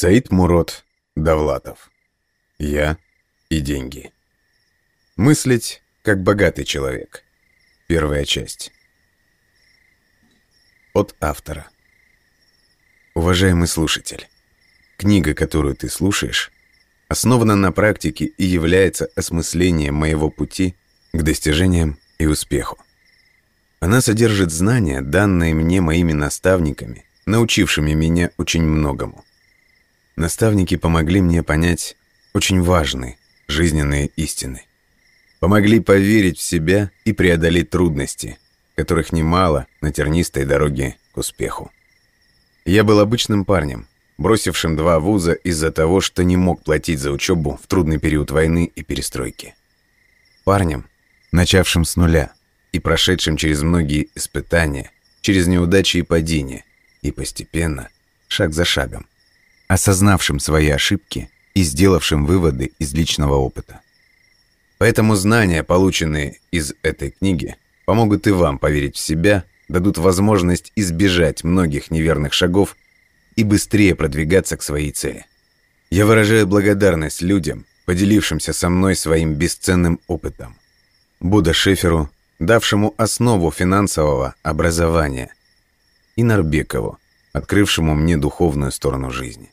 Саид Мурод Давлатов. Я и деньги. Мыслить как богатый человек. Первая часть. От автора. Уважаемый слушатель, книга, которую ты слушаешь, основана на практике и является осмыслением моего пути к достижениям и успеху. Она содержит знания, данные мне моими наставниками, научившими меня очень многому. Наставники помогли мне понять очень важные жизненные истины. Помогли поверить в себя и преодолеть трудности, которых немало на тернистой дороге к успеху. Я был обычным парнем, бросившим два вуза из-за того, что не мог платить за учебу в трудный период войны и перестройки. Парнем, начавшим с нуля и прошедшим через многие испытания, через неудачи и падения, и постепенно, шаг за шагом, осознавшим свои ошибки и сделавшим выводы из личного опыта. Поэтому знания, полученные из этой книги, помогут и вам поверить в себя, дадут возможность избежать многих неверных шагов и быстрее продвигаться к своей цели. Я выражаю благодарность людям, поделившимся со мной своим бесценным опытом. Буда Шеферу, давшему основу финансового образования, и Нарбекову, открывшему мне духовную сторону жизни.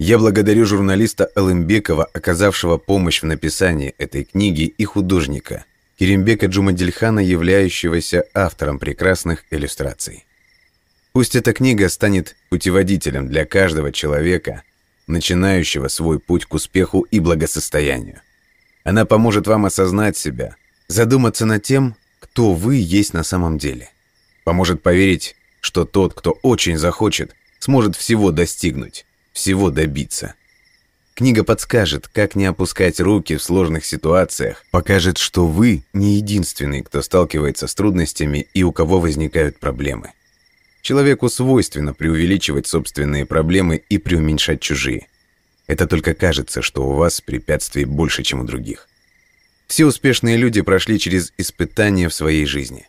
Я благодарю журналиста Алымбекова, оказавшего помощь в написании этой книги, и художника, Керембека Джумадильхана, являющегося автором прекрасных иллюстраций. Пусть эта книга станет путеводителем для каждого человека, начинающего свой путь к успеху и благосостоянию. Она поможет вам осознать себя, задуматься над тем, кто вы есть на самом деле. Поможет поверить, что тот, кто очень захочет, сможет всего достигнуть всего добиться. Книга подскажет, как не опускать руки в сложных ситуациях, покажет, что вы не единственный, кто сталкивается с трудностями и у кого возникают проблемы. Человеку свойственно преувеличивать собственные проблемы и преуменьшать чужие. Это только кажется, что у вас препятствий больше, чем у других. Все успешные люди прошли через испытания в своей жизни.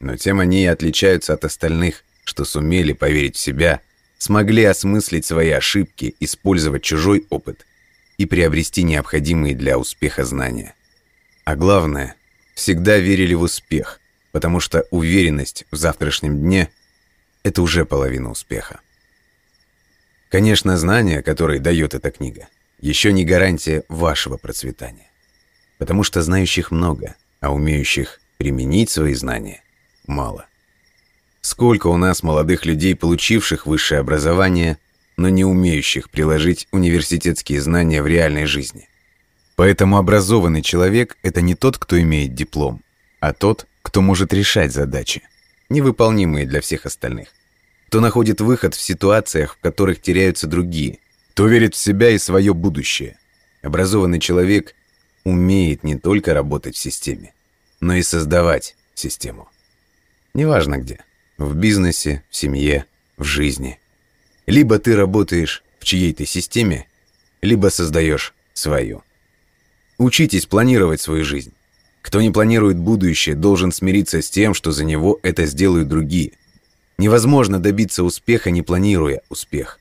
Но тем они и отличаются от остальных, что сумели поверить в себя, смогли осмыслить свои ошибки, использовать чужой опыт и приобрести необходимые для успеха знания. А главное, всегда верили в успех, потому что уверенность в завтрашнем дне – это уже половина успеха. Конечно, знания, которые дает эта книга, еще не гарантия вашего процветания. Потому что знающих много, а умеющих применить свои знания – мало. Сколько у нас молодых людей, получивших высшее образование, но не умеющих приложить университетские знания в реальной жизни. Поэтому образованный человек – это не тот, кто имеет диплом, а тот, кто может решать задачи, невыполнимые для всех остальных. Кто находит выход в ситуациях, в которых теряются другие, кто верит в себя и свое будущее. Образованный человек умеет не только работать в системе, но и создавать систему. Неважно где. В бизнесе, в семье, в жизни. Либо ты работаешь в чьей-то системе, либо создаешь свою. Учитесь планировать свою жизнь. Кто не планирует будущее, должен смириться с тем, что за него это сделают другие. Невозможно добиться успеха, не планируя успех.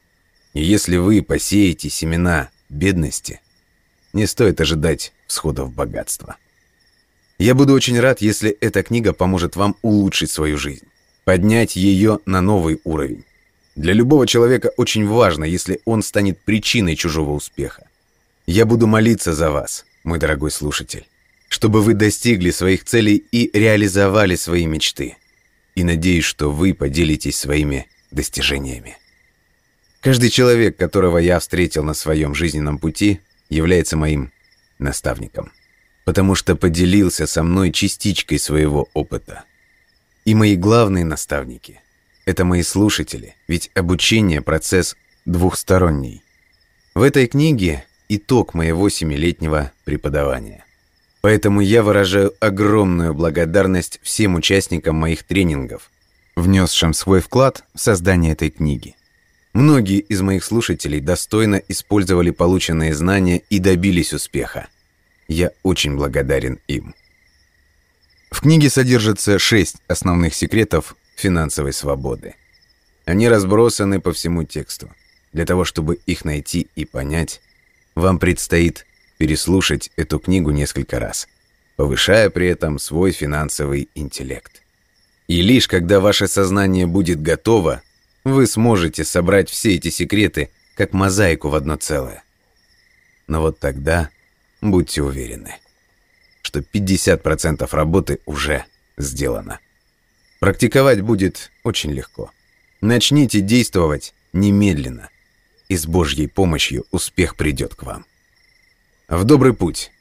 И если вы посеете семена бедности, не стоит ожидать всходов богатства. Я буду очень рад, если эта книга поможет вам улучшить свою жизнь поднять ее на новый уровень. Для любого человека очень важно, если он станет причиной чужого успеха. Я буду молиться за вас, мой дорогой слушатель, чтобы вы достигли своих целей и реализовали свои мечты. И надеюсь, что вы поделитесь своими достижениями. Каждый человек, которого я встретил на своем жизненном пути, является моим наставником, потому что поделился со мной частичкой своего опыта – и мои главные наставники – это мои слушатели, ведь обучение – процесс двухсторонний. В этой книге итог моего семилетнего преподавания. Поэтому я выражаю огромную благодарность всем участникам моих тренингов, внесшим свой вклад в создание этой книги. Многие из моих слушателей достойно использовали полученные знания и добились успеха. Я очень благодарен им. В книге содержится шесть основных секретов финансовой свободы. Они разбросаны по всему тексту. Для того, чтобы их найти и понять, вам предстоит переслушать эту книгу несколько раз, повышая при этом свой финансовый интеллект. И лишь когда ваше сознание будет готово, вы сможете собрать все эти секреты как мозаику в одно целое. Но вот тогда будьте уверены – что 50% работы уже сделано. Практиковать будет очень легко. Начните действовать немедленно, и с Божьей помощью успех придет к вам. В добрый путь,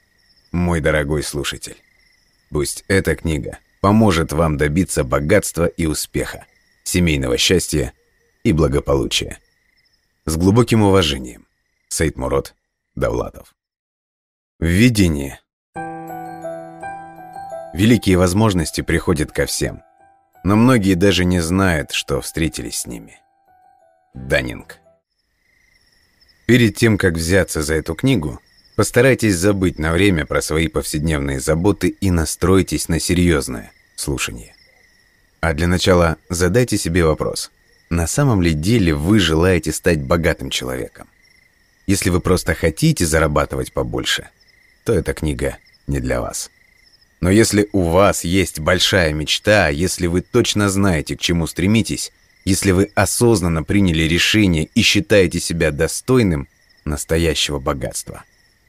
мой дорогой слушатель. Пусть эта книга поможет вам добиться богатства и успеха, семейного счастья и благополучия. С глубоким уважением, Сейд Мурод Давлатов. Введение. Великие возможности приходят ко всем, но многие даже не знают, что встретились с ними. Данинг. Перед тем, как взяться за эту книгу, постарайтесь забыть на время про свои повседневные заботы и настройтесь на серьезное слушание. А для начала задайте себе вопрос. На самом ли деле вы желаете стать богатым человеком? Если вы просто хотите зарабатывать побольше, то эта книга не для вас. Но если у вас есть большая мечта, если вы точно знаете, к чему стремитесь, если вы осознанно приняли решение и считаете себя достойным настоящего богатства,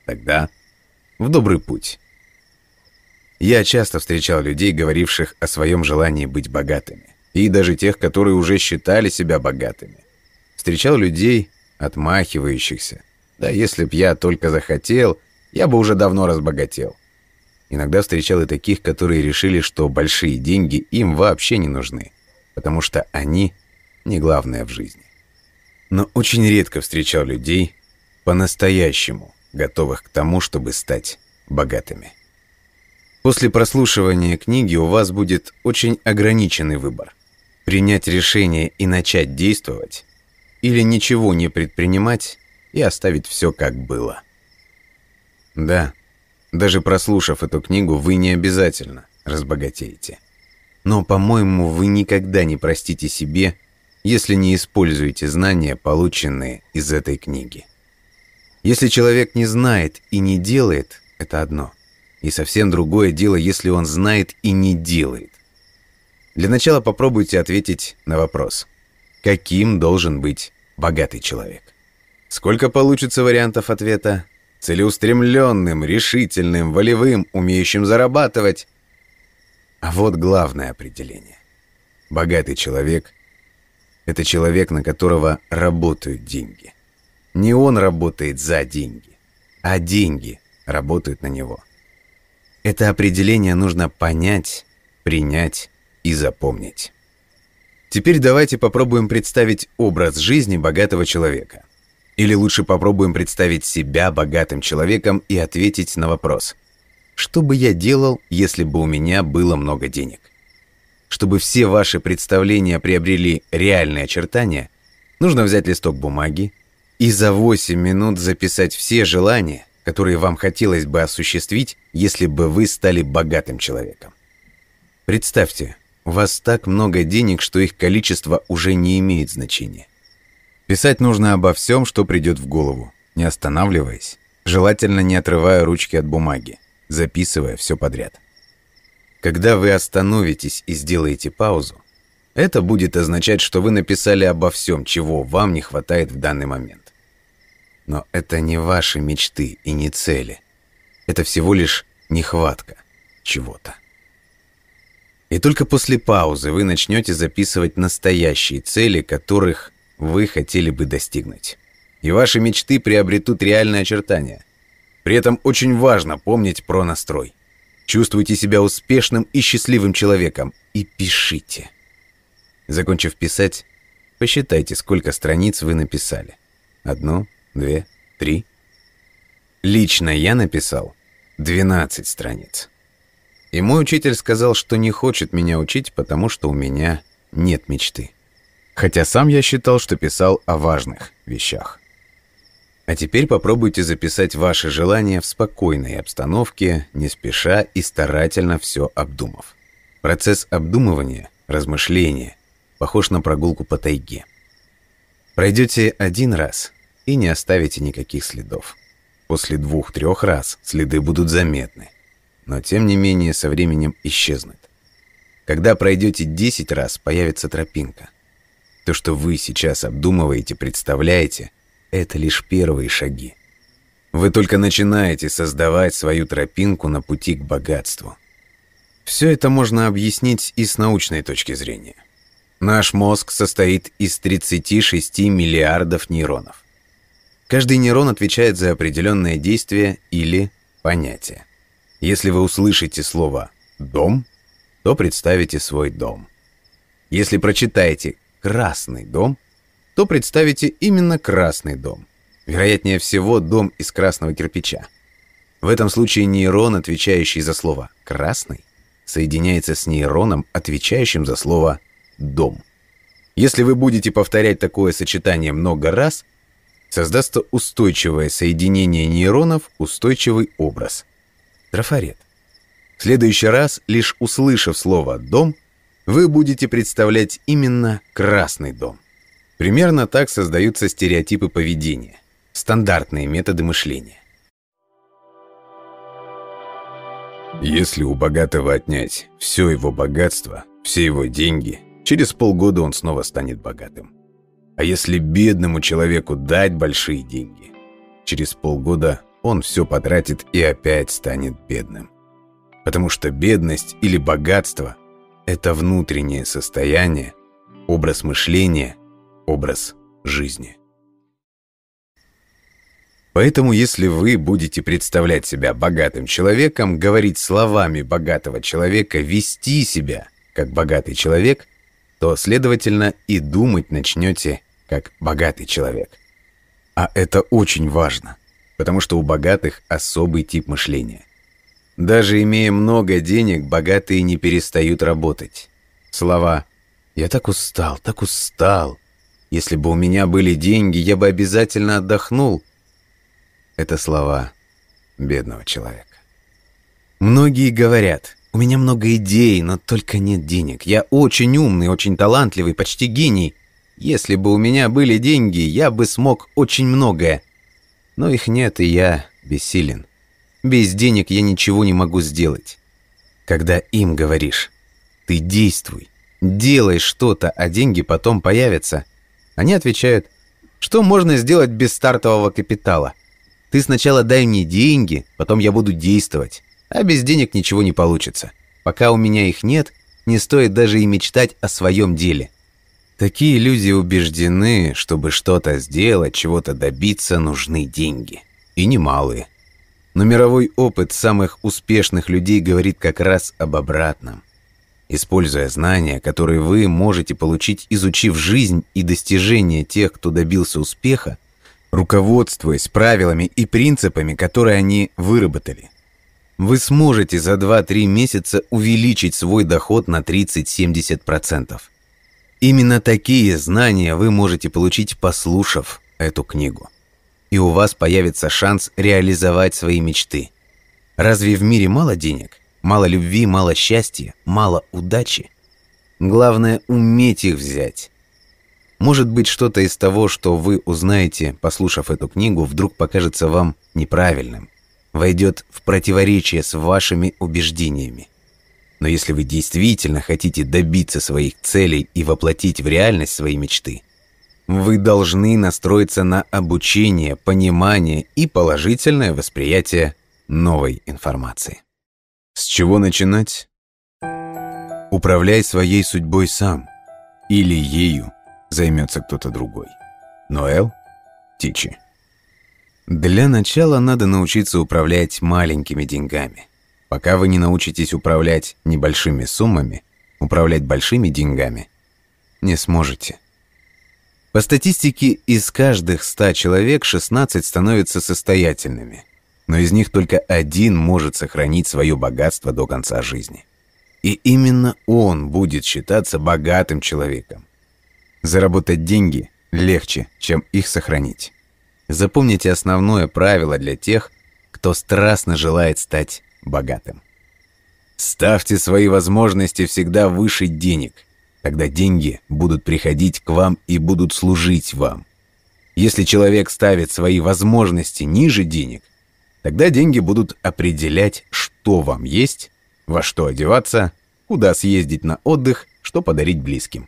тогда в добрый путь. Я часто встречал людей, говоривших о своем желании быть богатыми, и даже тех, которые уже считали себя богатыми. Встречал людей, отмахивающихся. Да если б я только захотел, я бы уже давно разбогател. Иногда встречал и таких, которые решили, что большие деньги им вообще не нужны, потому что они не главное в жизни. Но очень редко встречал людей, по-настоящему готовых к тому, чтобы стать богатыми. После прослушивания книги у вас будет очень ограниченный выбор. Принять решение и начать действовать, или ничего не предпринимать и оставить все как было. Да, даже прослушав эту книгу, вы не обязательно разбогатеете. Но, по-моему, вы никогда не простите себе, если не используете знания, полученные из этой книги. Если человек не знает и не делает, это одно. И совсем другое дело, если он знает и не делает. Для начала попробуйте ответить на вопрос. Каким должен быть богатый человек? Сколько получится вариантов ответа? целеустремленным, решительным, волевым, умеющим зарабатывать. А вот главное определение. Богатый человек – это человек, на которого работают деньги. Не он работает за деньги, а деньги работают на него. Это определение нужно понять, принять и запомнить. Теперь давайте попробуем представить образ жизни богатого человека. Или лучше попробуем представить себя богатым человеком и ответить на вопрос. Что бы я делал, если бы у меня было много денег? Чтобы все ваши представления приобрели реальные очертания, нужно взять листок бумаги и за 8 минут записать все желания, которые вам хотелось бы осуществить, если бы вы стали богатым человеком. Представьте, у вас так много денег, что их количество уже не имеет значения. Писать нужно обо всем, что придет в голову, не останавливаясь, желательно не отрывая ручки от бумаги, записывая все подряд. Когда вы остановитесь и сделаете паузу, это будет означать, что вы написали обо всем, чего вам не хватает в данный момент. Но это не ваши мечты и не цели. Это всего лишь нехватка чего-то. И только после паузы вы начнете записывать настоящие цели, которых вы хотели бы достигнуть. И ваши мечты приобретут реальные очертания. При этом очень важно помнить про настрой. Чувствуйте себя успешным и счастливым человеком и пишите. Закончив писать, посчитайте, сколько страниц вы написали. Одну, две, три. Лично я написал 12 страниц. И мой учитель сказал, что не хочет меня учить, потому что у меня нет мечты. Хотя сам я считал, что писал о важных вещах. А теперь попробуйте записать ваши желания в спокойной обстановке, не спеша и старательно все обдумав. Процесс обдумывания, размышления, похож на прогулку по тайге. Пройдете один раз и не оставите никаких следов. После двух-трех раз следы будут заметны, но тем не менее со временем исчезнут. Когда пройдете 10 раз, появится тропинка. То, что вы сейчас обдумываете, представляете, это лишь первые шаги. Вы только начинаете создавать свою тропинку на пути к богатству. Все это можно объяснить и с научной точки зрения. Наш мозг состоит из 36 миллиардов нейронов. Каждый нейрон отвечает за определенное действие или понятие. Если вы услышите слово «дом», то представите свой дом. Если прочитаете «Красный дом», то представите именно красный дом. Вероятнее всего, дом из красного кирпича. В этом случае нейрон, отвечающий за слово «красный», соединяется с нейроном, отвечающим за слово «дом». Если вы будете повторять такое сочетание много раз, создастся устойчивое соединение нейронов, устойчивый образ. Трафарет. В следующий раз, лишь услышав слово «дом», вы будете представлять именно Красный дом. Примерно так создаются стереотипы поведения, стандартные методы мышления. Если у богатого отнять все его богатство, все его деньги, через полгода он снова станет богатым. А если бедному человеку дать большие деньги, через полгода он все потратит и опять станет бедным. Потому что бедность или богатство это внутреннее состояние, образ мышления, образ жизни. Поэтому, если вы будете представлять себя богатым человеком, говорить словами богатого человека, вести себя как богатый человек, то, следовательно, и думать начнете как богатый человек. А это очень важно, потому что у богатых особый тип мышления – даже имея много денег, богатые не перестают работать. Слова «Я так устал, так устал. Если бы у меня были деньги, я бы обязательно отдохнул». Это слова бедного человека. Многие говорят «У меня много идей, но только нет денег. Я очень умный, очень талантливый, почти гений. Если бы у меня были деньги, я бы смог очень многое. Но их нет, и я бессилен». Без денег я ничего не могу сделать. Когда им говоришь, ты действуй, делай что-то, а деньги потом появятся. Они отвечают, что можно сделать без стартового капитала? Ты сначала дай мне деньги, потом я буду действовать. А без денег ничего не получится. Пока у меня их нет, не стоит даже и мечтать о своем деле. Такие люди убеждены, чтобы что-то сделать, чего-то добиться, нужны деньги. И немалые. Но мировой опыт самых успешных людей говорит как раз об обратном. Используя знания, которые вы можете получить, изучив жизнь и достижения тех, кто добился успеха, руководствуясь правилами и принципами, которые они выработали, вы сможете за 2-3 месяца увеличить свой доход на 30-70%. Именно такие знания вы можете получить, послушав эту книгу и у вас появится шанс реализовать свои мечты. Разве в мире мало денег? Мало любви, мало счастья, мало удачи? Главное – уметь их взять. Может быть, что-то из того, что вы узнаете, послушав эту книгу, вдруг покажется вам неправильным, войдет в противоречие с вашими убеждениями. Но если вы действительно хотите добиться своих целей и воплотить в реальность свои мечты, вы должны настроиться на обучение, понимание и положительное восприятие новой информации. С чего начинать? Управляй своей судьбой сам. Или ею займется кто-то другой. Ноэл Тичи. Для начала надо научиться управлять маленькими деньгами. Пока вы не научитесь управлять небольшими суммами, управлять большими деньгами не сможете. По статистике, из каждых 100 человек 16 становятся состоятельными, но из них только один может сохранить свое богатство до конца жизни. И именно он будет считаться богатым человеком. Заработать деньги легче, чем их сохранить. Запомните основное правило для тех, кто страстно желает стать богатым. Ставьте свои возможности всегда выше денег – Тогда деньги будут приходить к вам и будут служить вам. Если человек ставит свои возможности ниже денег, тогда деньги будут определять, что вам есть, во что одеваться, куда съездить на отдых, что подарить близким.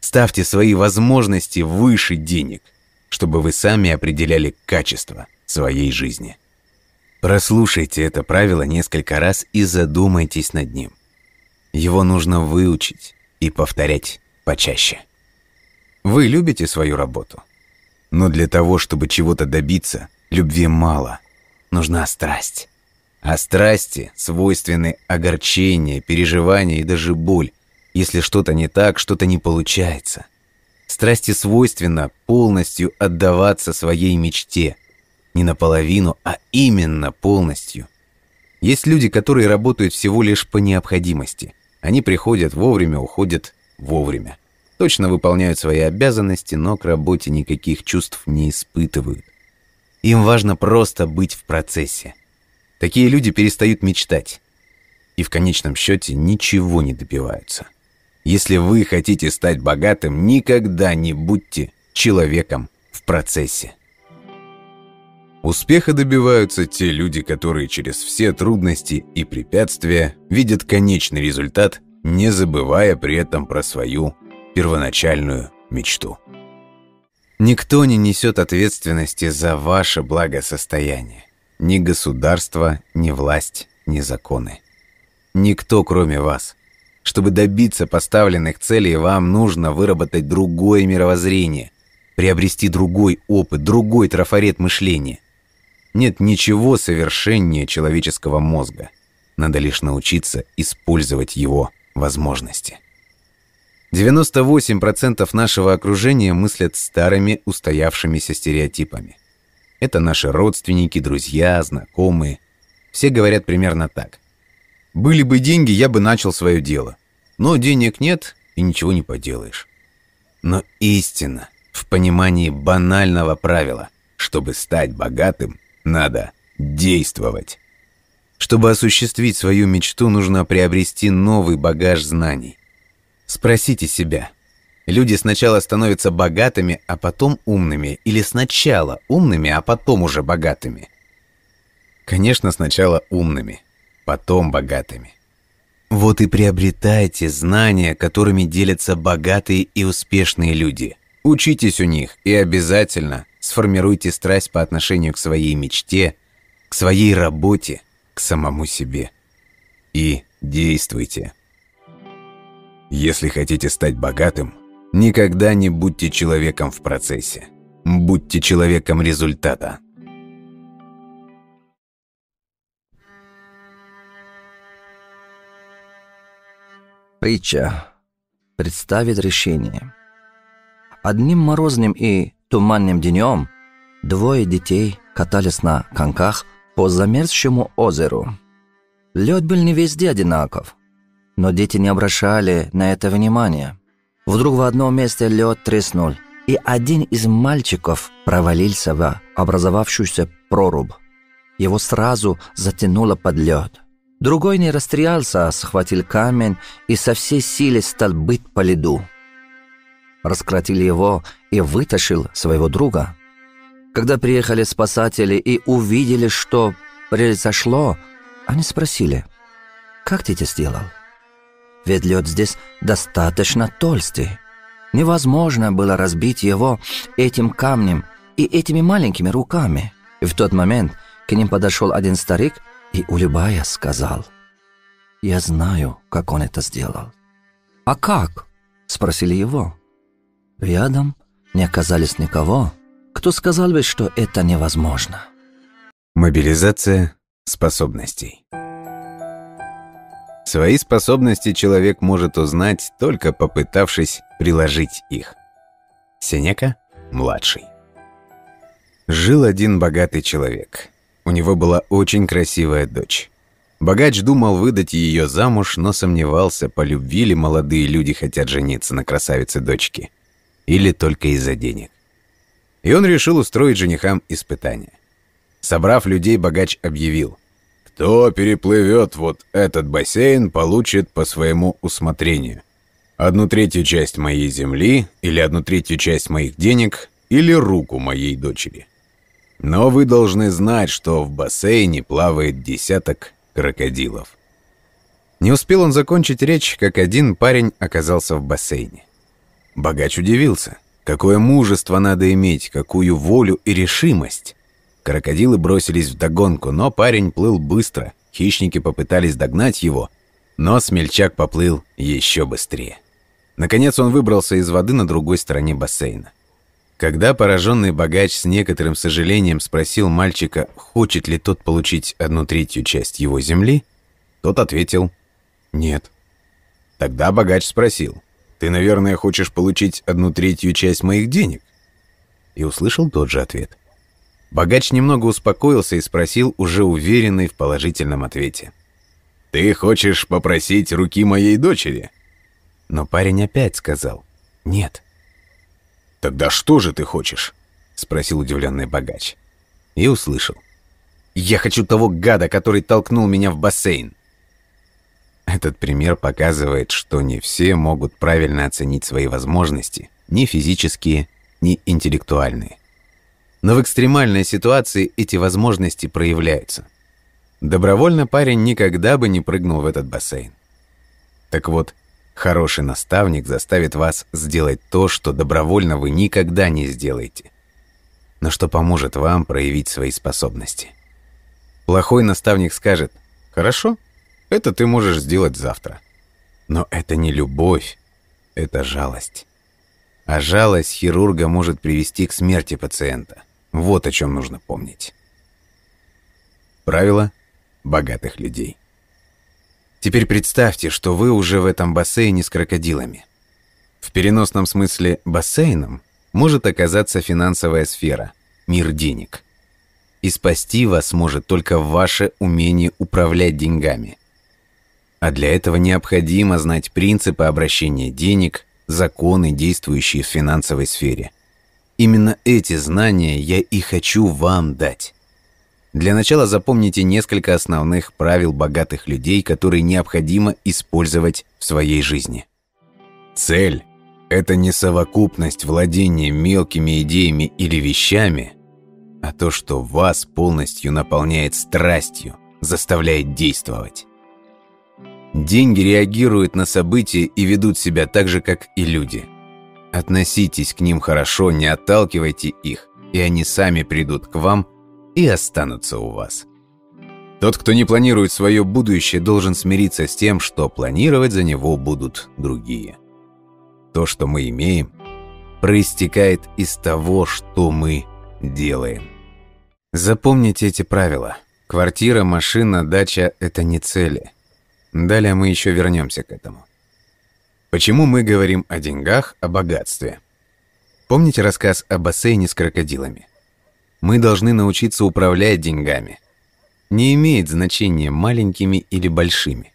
Ставьте свои возможности выше денег, чтобы вы сами определяли качество своей жизни. Прослушайте это правило несколько раз и задумайтесь над ним. Его нужно выучить, и повторять почаще. Вы любите свою работу, но для того, чтобы чего-то добиться, любви мало. Нужна страсть. А страсти свойственны огорчение, переживание и даже боль, если что-то не так, что-то не получается. Страсти свойственно полностью отдаваться своей мечте. Не наполовину, а именно полностью. Есть люди, которые работают всего лишь по необходимости – они приходят вовремя, уходят вовремя. Точно выполняют свои обязанности, но к работе никаких чувств не испытывают. Им важно просто быть в процессе. Такие люди перестают мечтать. И в конечном счете ничего не добиваются. Если вы хотите стать богатым, никогда не будьте человеком в процессе. Успеха добиваются те люди, которые через все трудности и препятствия видят конечный результат, не забывая при этом про свою первоначальную мечту. Никто не несет ответственности за ваше благосостояние. Ни государство, ни власть, ни законы. Никто, кроме вас. Чтобы добиться поставленных целей, вам нужно выработать другое мировоззрение, приобрести другой опыт, другой трафарет мышления. Нет ничего совершеннее человеческого мозга. Надо лишь научиться использовать его возможности. 98% нашего окружения мыслят старыми устоявшимися стереотипами. Это наши родственники, друзья, знакомые. Все говорят примерно так. «Были бы деньги, я бы начал свое дело. Но денег нет, и ничего не поделаешь». Но истина в понимании банального правила «чтобы стать богатым, надо действовать. Чтобы осуществить свою мечту, нужно приобрести новый багаж знаний. Спросите себя. Люди сначала становятся богатыми, а потом умными, или сначала умными, а потом уже богатыми? Конечно, сначала умными, потом богатыми. Вот и приобретайте знания, которыми делятся богатые и успешные люди. Учитесь у них и обязательно сформируйте страсть по отношению к своей мечте, к своей работе, к самому себе. И действуйте. Если хотите стать богатым, никогда не будьте человеком в процессе. Будьте человеком результата. Притча представит решение. Одним морозным и Туманным днем двое детей катались на коньках по замерзшему озеру. Лед был не везде одинаков, но дети не обращали на это внимания. Вдруг в одном месте лед треснул, и один из мальчиков провалился в образовавшуюся прорубь. Его сразу затянуло под лед. Другой не растерялся, схватил камень и со всей силы стал быть по льду. Раскротили его и вытащил своего друга. Когда приехали спасатели и увидели, что произошло, они спросили, «Как ты это сделал?» Ведь лед здесь достаточно толстый. Невозможно было разбить его этим камнем и этими маленькими руками. И в тот момент к ним подошел один старик и, улыбаясь, сказал, «Я знаю, как он это сделал». «А как?» – спросили его. Рядом не оказались никого, кто сказал бы, что это невозможно. Мобилизация способностей. Свои способности человек может узнать, только попытавшись приложить их. Сенека – младший. Жил один богатый человек. У него была очень красивая дочь. Богач думал выдать ее замуж, но сомневался, полюбили молодые люди хотят жениться на красавице дочки. Или только из-за денег. И он решил устроить женихам испытание. Собрав людей, богач объявил. «Кто переплывет вот этот бассейн, получит по своему усмотрению. Одну третью часть моей земли, или одну третью часть моих денег, или руку моей дочери. Но вы должны знать, что в бассейне плавает десяток крокодилов». Не успел он закончить речь, как один парень оказался в бассейне. Богач удивился. Какое мужество надо иметь, какую волю и решимость. Крокодилы бросились в догонку, но парень плыл быстро. Хищники попытались догнать его, но смельчак поплыл еще быстрее. Наконец он выбрался из воды на другой стороне бассейна. Когда пораженный богач с некоторым сожалением спросил мальчика, хочет ли тот получить одну третью часть его земли, тот ответил «нет». Тогда богач спросил ты, наверное, хочешь получить одну третью часть моих денег?» И услышал тот же ответ. Богач немного успокоился и спросил, уже уверенный в положительном ответе. «Ты хочешь попросить руки моей дочери?» Но парень опять сказал «нет». «Тогда что же ты хочешь?» — спросил удивленный богач. И услышал. «Я хочу того гада, который толкнул меня в бассейн!» Этот пример показывает, что не все могут правильно оценить свои возможности, ни физические, ни интеллектуальные. Но в экстремальной ситуации эти возможности проявляются. Добровольно парень никогда бы не прыгнул в этот бассейн. Так вот, хороший наставник заставит вас сделать то, что добровольно вы никогда не сделаете, но что поможет вам проявить свои способности. Плохой наставник скажет «Хорошо, это ты можешь сделать завтра. Но это не любовь, это жалость. А жалость хирурга может привести к смерти пациента. Вот о чем нужно помнить. Правило богатых людей. Теперь представьте, что вы уже в этом бассейне с крокодилами. В переносном смысле бассейном может оказаться финансовая сфера, мир денег. И спасти вас может только ваше умение управлять деньгами – а для этого необходимо знать принципы обращения денег, законы, действующие в финансовой сфере. Именно эти знания я и хочу вам дать. Для начала запомните несколько основных правил богатых людей, которые необходимо использовать в своей жизни. Цель – это не совокупность владения мелкими идеями или вещами, а то, что вас полностью наполняет страстью, заставляет действовать. Деньги реагируют на события и ведут себя так же, как и люди. Относитесь к ним хорошо, не отталкивайте их, и они сами придут к вам и останутся у вас. Тот, кто не планирует свое будущее, должен смириться с тем, что планировать за него будут другие. То, что мы имеем, проистекает из того, что мы делаем. Запомните эти правила. Квартира, машина, дача – это не цели – Далее мы еще вернемся к этому. Почему мы говорим о деньгах, о богатстве? Помните рассказ о бассейне с крокодилами? Мы должны научиться управлять деньгами. Не имеет значения, маленькими или большими.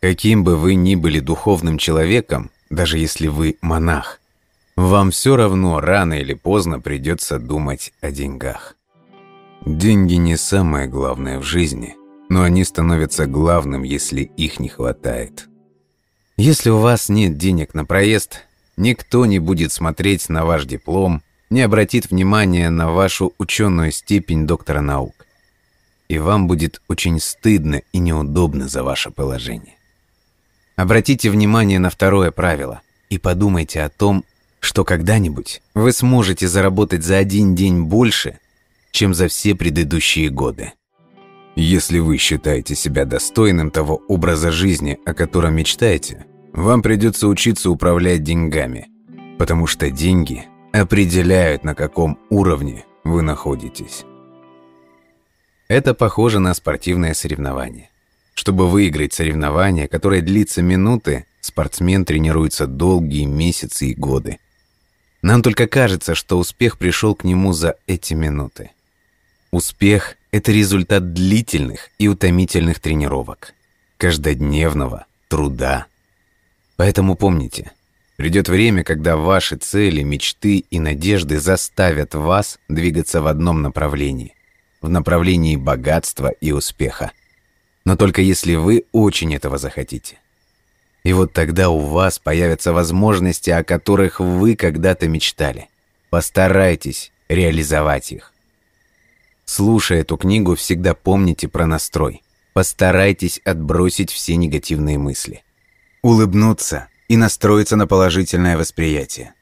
Каким бы вы ни были духовным человеком, даже если вы монах, вам все равно рано или поздно придется думать о деньгах. Деньги не самое главное в жизни но они становятся главным, если их не хватает. Если у вас нет денег на проезд, никто не будет смотреть на ваш диплом, не обратит внимания на вашу ученую степень доктора наук. И вам будет очень стыдно и неудобно за ваше положение. Обратите внимание на второе правило и подумайте о том, что когда-нибудь вы сможете заработать за один день больше, чем за все предыдущие годы. Если вы считаете себя достойным того образа жизни, о котором мечтаете, вам придется учиться управлять деньгами, потому что деньги определяют, на каком уровне вы находитесь. Это похоже на спортивное соревнование. Чтобы выиграть соревнование, которое длится минуты, спортсмен тренируется долгие месяцы и годы. Нам только кажется, что успех пришел к нему за эти минуты. Успех это результат длительных и утомительных тренировок, каждодневного труда. Поэтому помните, придет время, когда ваши цели, мечты и надежды заставят вас двигаться в одном направлении, в направлении богатства и успеха. Но только если вы очень этого захотите. И вот тогда у вас появятся возможности, о которых вы когда-то мечтали. Постарайтесь реализовать их. Слушая эту книгу, всегда помните про настрой. Постарайтесь отбросить все негативные мысли. Улыбнуться и настроиться на положительное восприятие.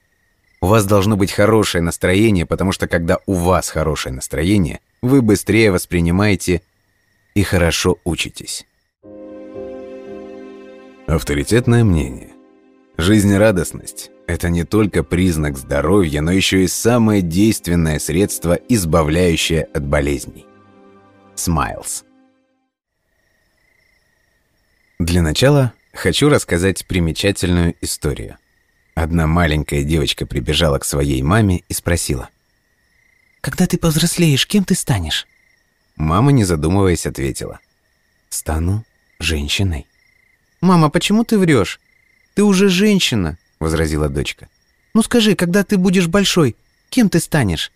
У вас должно быть хорошее настроение, потому что когда у вас хорошее настроение, вы быстрее воспринимаете и хорошо учитесь. Авторитетное мнение. Жизнерадостность это не только признак здоровья, но еще и самое действенное средство, избавляющее от болезней. Смайлс. Для начала хочу рассказать примечательную историю. Одна маленькая девочка прибежала к своей маме и спросила. «Когда ты повзрослеешь, кем ты станешь?» Мама, не задумываясь, ответила. «Стану женщиной». «Мама, почему ты врешь? Ты уже женщина. — возразила дочка. «Ну скажи, когда ты будешь большой, кем ты станешь?»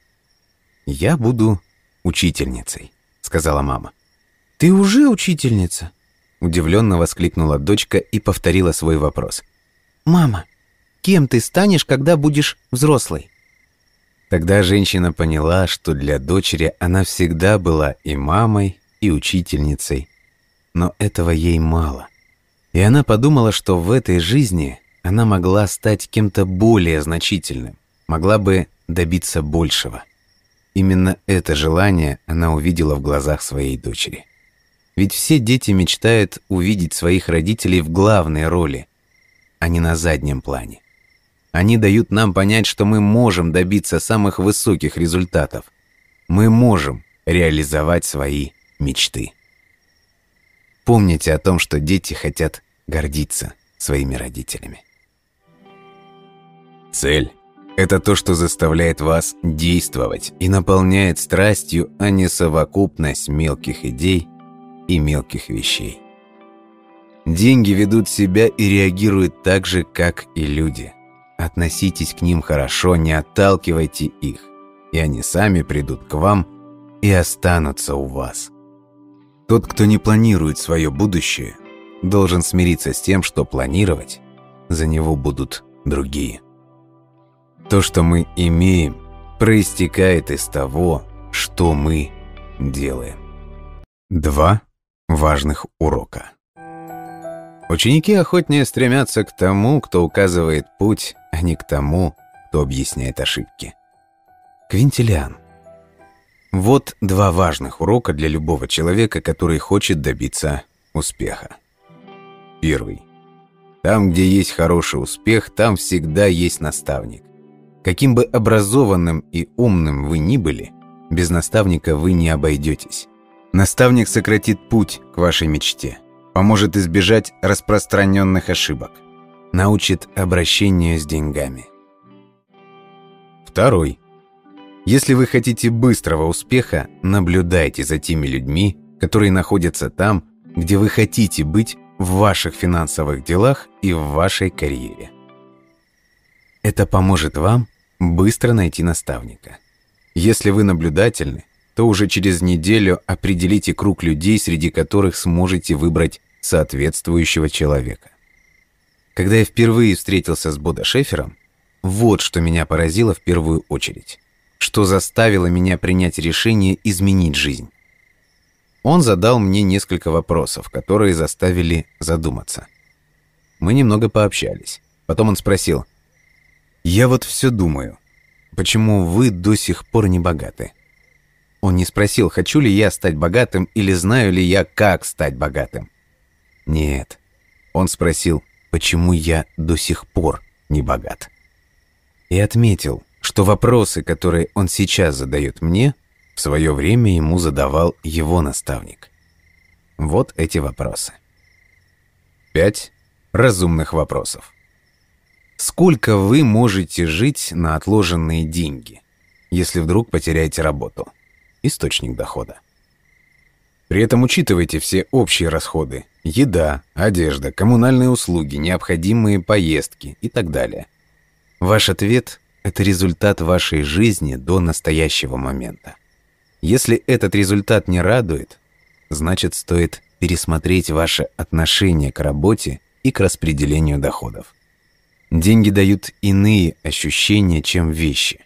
«Я буду учительницей», — сказала мама. «Ты уже учительница?» — удивленно воскликнула дочка и повторила свой вопрос. «Мама, кем ты станешь, когда будешь взрослой?» Тогда женщина поняла, что для дочери она всегда была и мамой, и учительницей. Но этого ей мало. И она подумала, что в этой жизни она могла стать кем-то более значительным, могла бы добиться большего. Именно это желание она увидела в глазах своей дочери. Ведь все дети мечтают увидеть своих родителей в главной роли, а не на заднем плане. Они дают нам понять, что мы можем добиться самых высоких результатов. Мы можем реализовать свои мечты. Помните о том, что дети хотят гордиться своими родителями. Цель – это то, что заставляет вас действовать и наполняет страстью, а не совокупность мелких идей и мелких вещей. Деньги ведут себя и реагируют так же, как и люди. Относитесь к ним хорошо, не отталкивайте их, и они сами придут к вам и останутся у вас. Тот, кто не планирует свое будущее, должен смириться с тем, что планировать за него будут другие. То, что мы имеем, проистекает из того, что мы делаем. Два важных урока. Ученики охотнее стремятся к тому, кто указывает путь, а не к тому, кто объясняет ошибки. Квинтилиан. Вот два важных урока для любого человека, который хочет добиться успеха. Первый. Там, где есть хороший успех, там всегда есть наставник. Каким бы образованным и умным вы ни были, без наставника вы не обойдетесь. Наставник сократит путь к вашей мечте, поможет избежать распространенных ошибок, научит обращению с деньгами. Второй. Если вы хотите быстрого успеха, наблюдайте за теми людьми, которые находятся там, где вы хотите быть в ваших финансовых делах и в вашей карьере. Это поможет вам быстро найти наставника. Если вы наблюдательны, то уже через неделю определите круг людей, среди которых сможете выбрать соответствующего человека. Когда я впервые встретился с Бодо Шефером, вот что меня поразило в первую очередь, что заставило меня принять решение изменить жизнь. Он задал мне несколько вопросов, которые заставили задуматься. Мы немного пообщались. Потом он спросил – я вот все думаю, почему вы до сих пор не богаты? Он не спросил, хочу ли я стать богатым или знаю ли я, как стать богатым. Нет. Он спросил, почему я до сих пор не богат. И отметил, что вопросы, которые он сейчас задает мне, в свое время ему задавал его наставник. Вот эти вопросы. Пять разумных вопросов. Сколько вы можете жить на отложенные деньги, если вдруг потеряете работу? Источник дохода. При этом учитывайте все общие расходы – еда, одежда, коммунальные услуги, необходимые поездки и так далее. Ваш ответ – это результат вашей жизни до настоящего момента. Если этот результат не радует, значит стоит пересмотреть ваше отношение к работе и к распределению доходов. Деньги дают иные ощущения, чем вещи.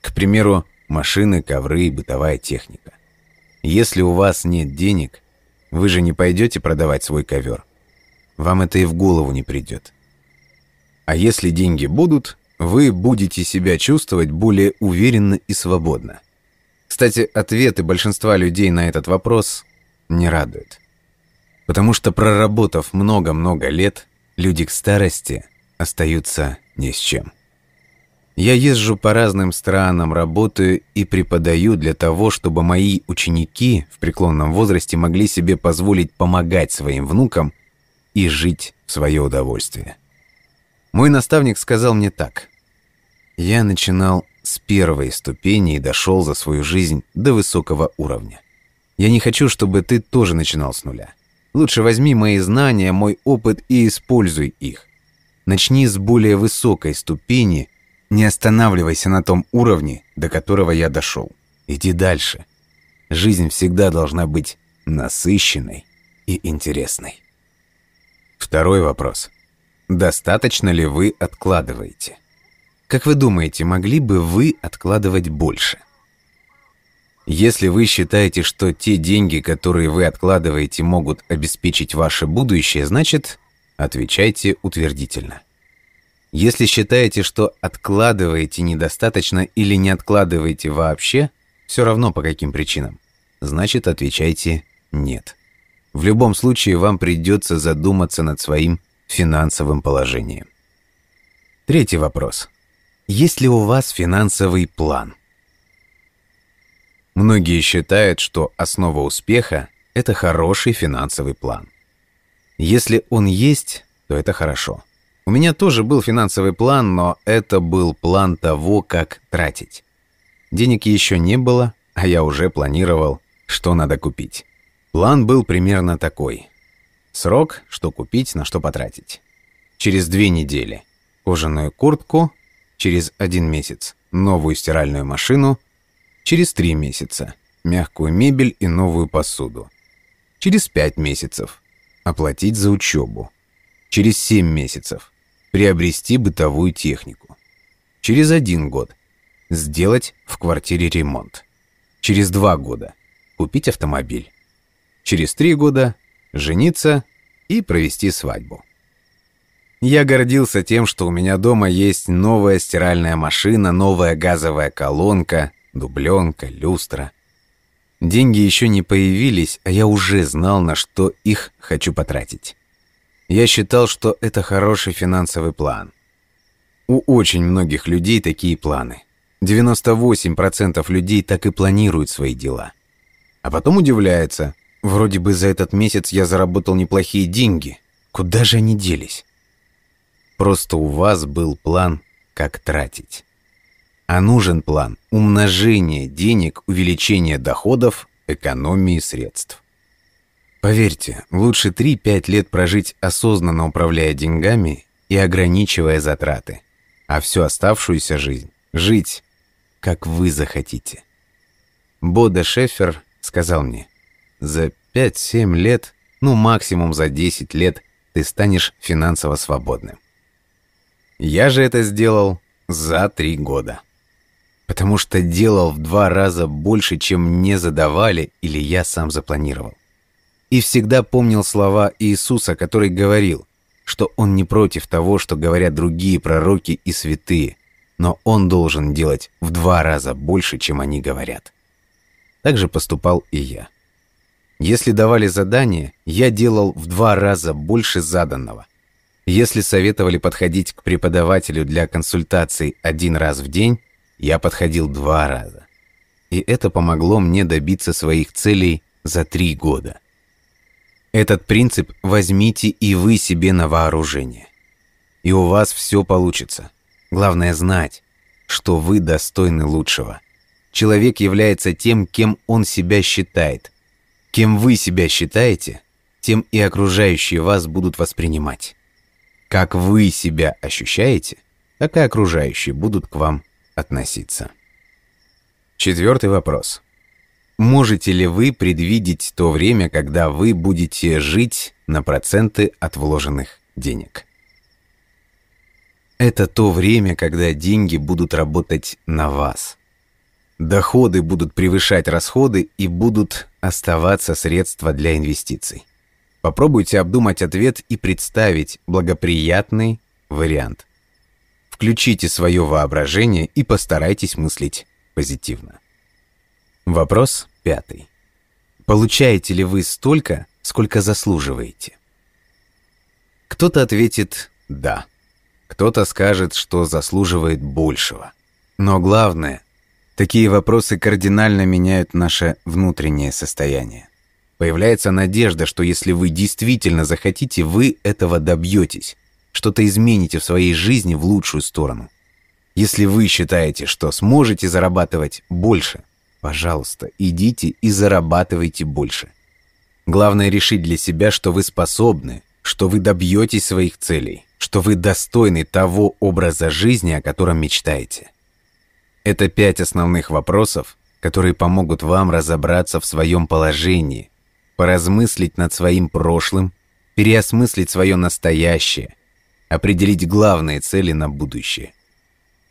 К примеру, машины, ковры и бытовая техника. Если у вас нет денег, вы же не пойдете продавать свой ковер. Вам это и в голову не придет. А если деньги будут, вы будете себя чувствовать более уверенно и свободно. Кстати, ответы большинства людей на этот вопрос не радуют. Потому что проработав много-много лет, люди к старости – остаются ни с чем. Я езжу по разным странам, работаю и преподаю для того, чтобы мои ученики в преклонном возрасте могли себе позволить помогать своим внукам и жить в свое удовольствие. Мой наставник сказал мне так. Я начинал с первой ступени и дошел за свою жизнь до высокого уровня. Я не хочу, чтобы ты тоже начинал с нуля. Лучше возьми мои знания, мой опыт и используй их. Начни с более высокой ступени, не останавливайся на том уровне, до которого я дошел. Иди дальше. Жизнь всегда должна быть насыщенной и интересной. Второй вопрос. Достаточно ли вы откладываете? Как вы думаете, могли бы вы откладывать больше? Если вы считаете, что те деньги, которые вы откладываете, могут обеспечить ваше будущее, значит, Отвечайте утвердительно. Если считаете, что откладываете недостаточно или не откладываете вообще, все равно по каким причинам, значит отвечайте «нет». В любом случае вам придется задуматься над своим финансовым положением. Третий вопрос. Есть ли у вас финансовый план? Многие считают, что основа успеха – это хороший финансовый план. Если он есть, то это хорошо. У меня тоже был финансовый план, но это был план того, как тратить. Денег еще не было, а я уже планировал, что надо купить. План был примерно такой. Срок, что купить, на что потратить. Через две недели кожаную куртку, через один месяц новую стиральную машину, через три месяца мягкую мебель и новую посуду, через пять месяцев Оплатить за учебу. Через 7 месяцев. Приобрести бытовую технику. Через один год. Сделать в квартире ремонт. Через два года. Купить автомобиль. Через три года. Жениться и провести свадьбу. Я гордился тем, что у меня дома есть новая стиральная машина, новая газовая колонка, дубленка, люстра – Деньги еще не появились, а я уже знал, на что их хочу потратить. Я считал, что это хороший финансовый план. У очень многих людей такие планы. 98% людей так и планируют свои дела. А потом удивляется, вроде бы за этот месяц я заработал неплохие деньги. Куда же они делись? Просто у вас был план, как тратить. А нужен план умножения денег, увеличения доходов, экономии средств. Поверьте, лучше 3-5 лет прожить осознанно управляя деньгами и ограничивая затраты, а всю оставшуюся жизнь жить, как вы захотите. Бода Шефер сказал мне, за 5-7 лет, ну максимум за 10 лет ты станешь финансово свободным. Я же это сделал за 3 года потому что делал в два раза больше, чем мне задавали или я сам запланировал. И всегда помнил слова Иисуса, который говорил, что он не против того, что говорят другие пророки и святые, но он должен делать в два раза больше, чем они говорят. Так же поступал и я. Если давали задание, я делал в два раза больше заданного. Если советовали подходить к преподавателю для консультации один раз в день, я подходил два раза. И это помогло мне добиться своих целей за три года. Этот принцип возьмите и вы себе на вооружение. И у вас все получится. Главное знать, что вы достойны лучшего. Человек является тем, кем он себя считает. Кем вы себя считаете, тем и окружающие вас будут воспринимать. Как вы себя ощущаете, так и окружающие будут к вам относиться. Четвертый вопрос. Можете ли вы предвидеть то время, когда вы будете жить на проценты от вложенных денег? Это то время, когда деньги будут работать на вас. Доходы будут превышать расходы и будут оставаться средства для инвестиций. Попробуйте обдумать ответ и представить благоприятный вариант – Включите свое воображение и постарайтесь мыслить позитивно. Вопрос пятый. Получаете ли вы столько, сколько заслуживаете? Кто-то ответит «да», кто-то скажет, что заслуживает большего. Но главное, такие вопросы кардинально меняют наше внутреннее состояние. Появляется надежда, что если вы действительно захотите, вы этого добьетесь что-то измените в своей жизни в лучшую сторону. Если вы считаете, что сможете зарабатывать больше, пожалуйста, идите и зарабатывайте больше. Главное решить для себя, что вы способны, что вы добьетесь своих целей, что вы достойны того образа жизни, о котором мечтаете. Это пять основных вопросов, которые помогут вам разобраться в своем положении, поразмыслить над своим прошлым, переосмыслить свое настоящее – определить главные цели на будущее.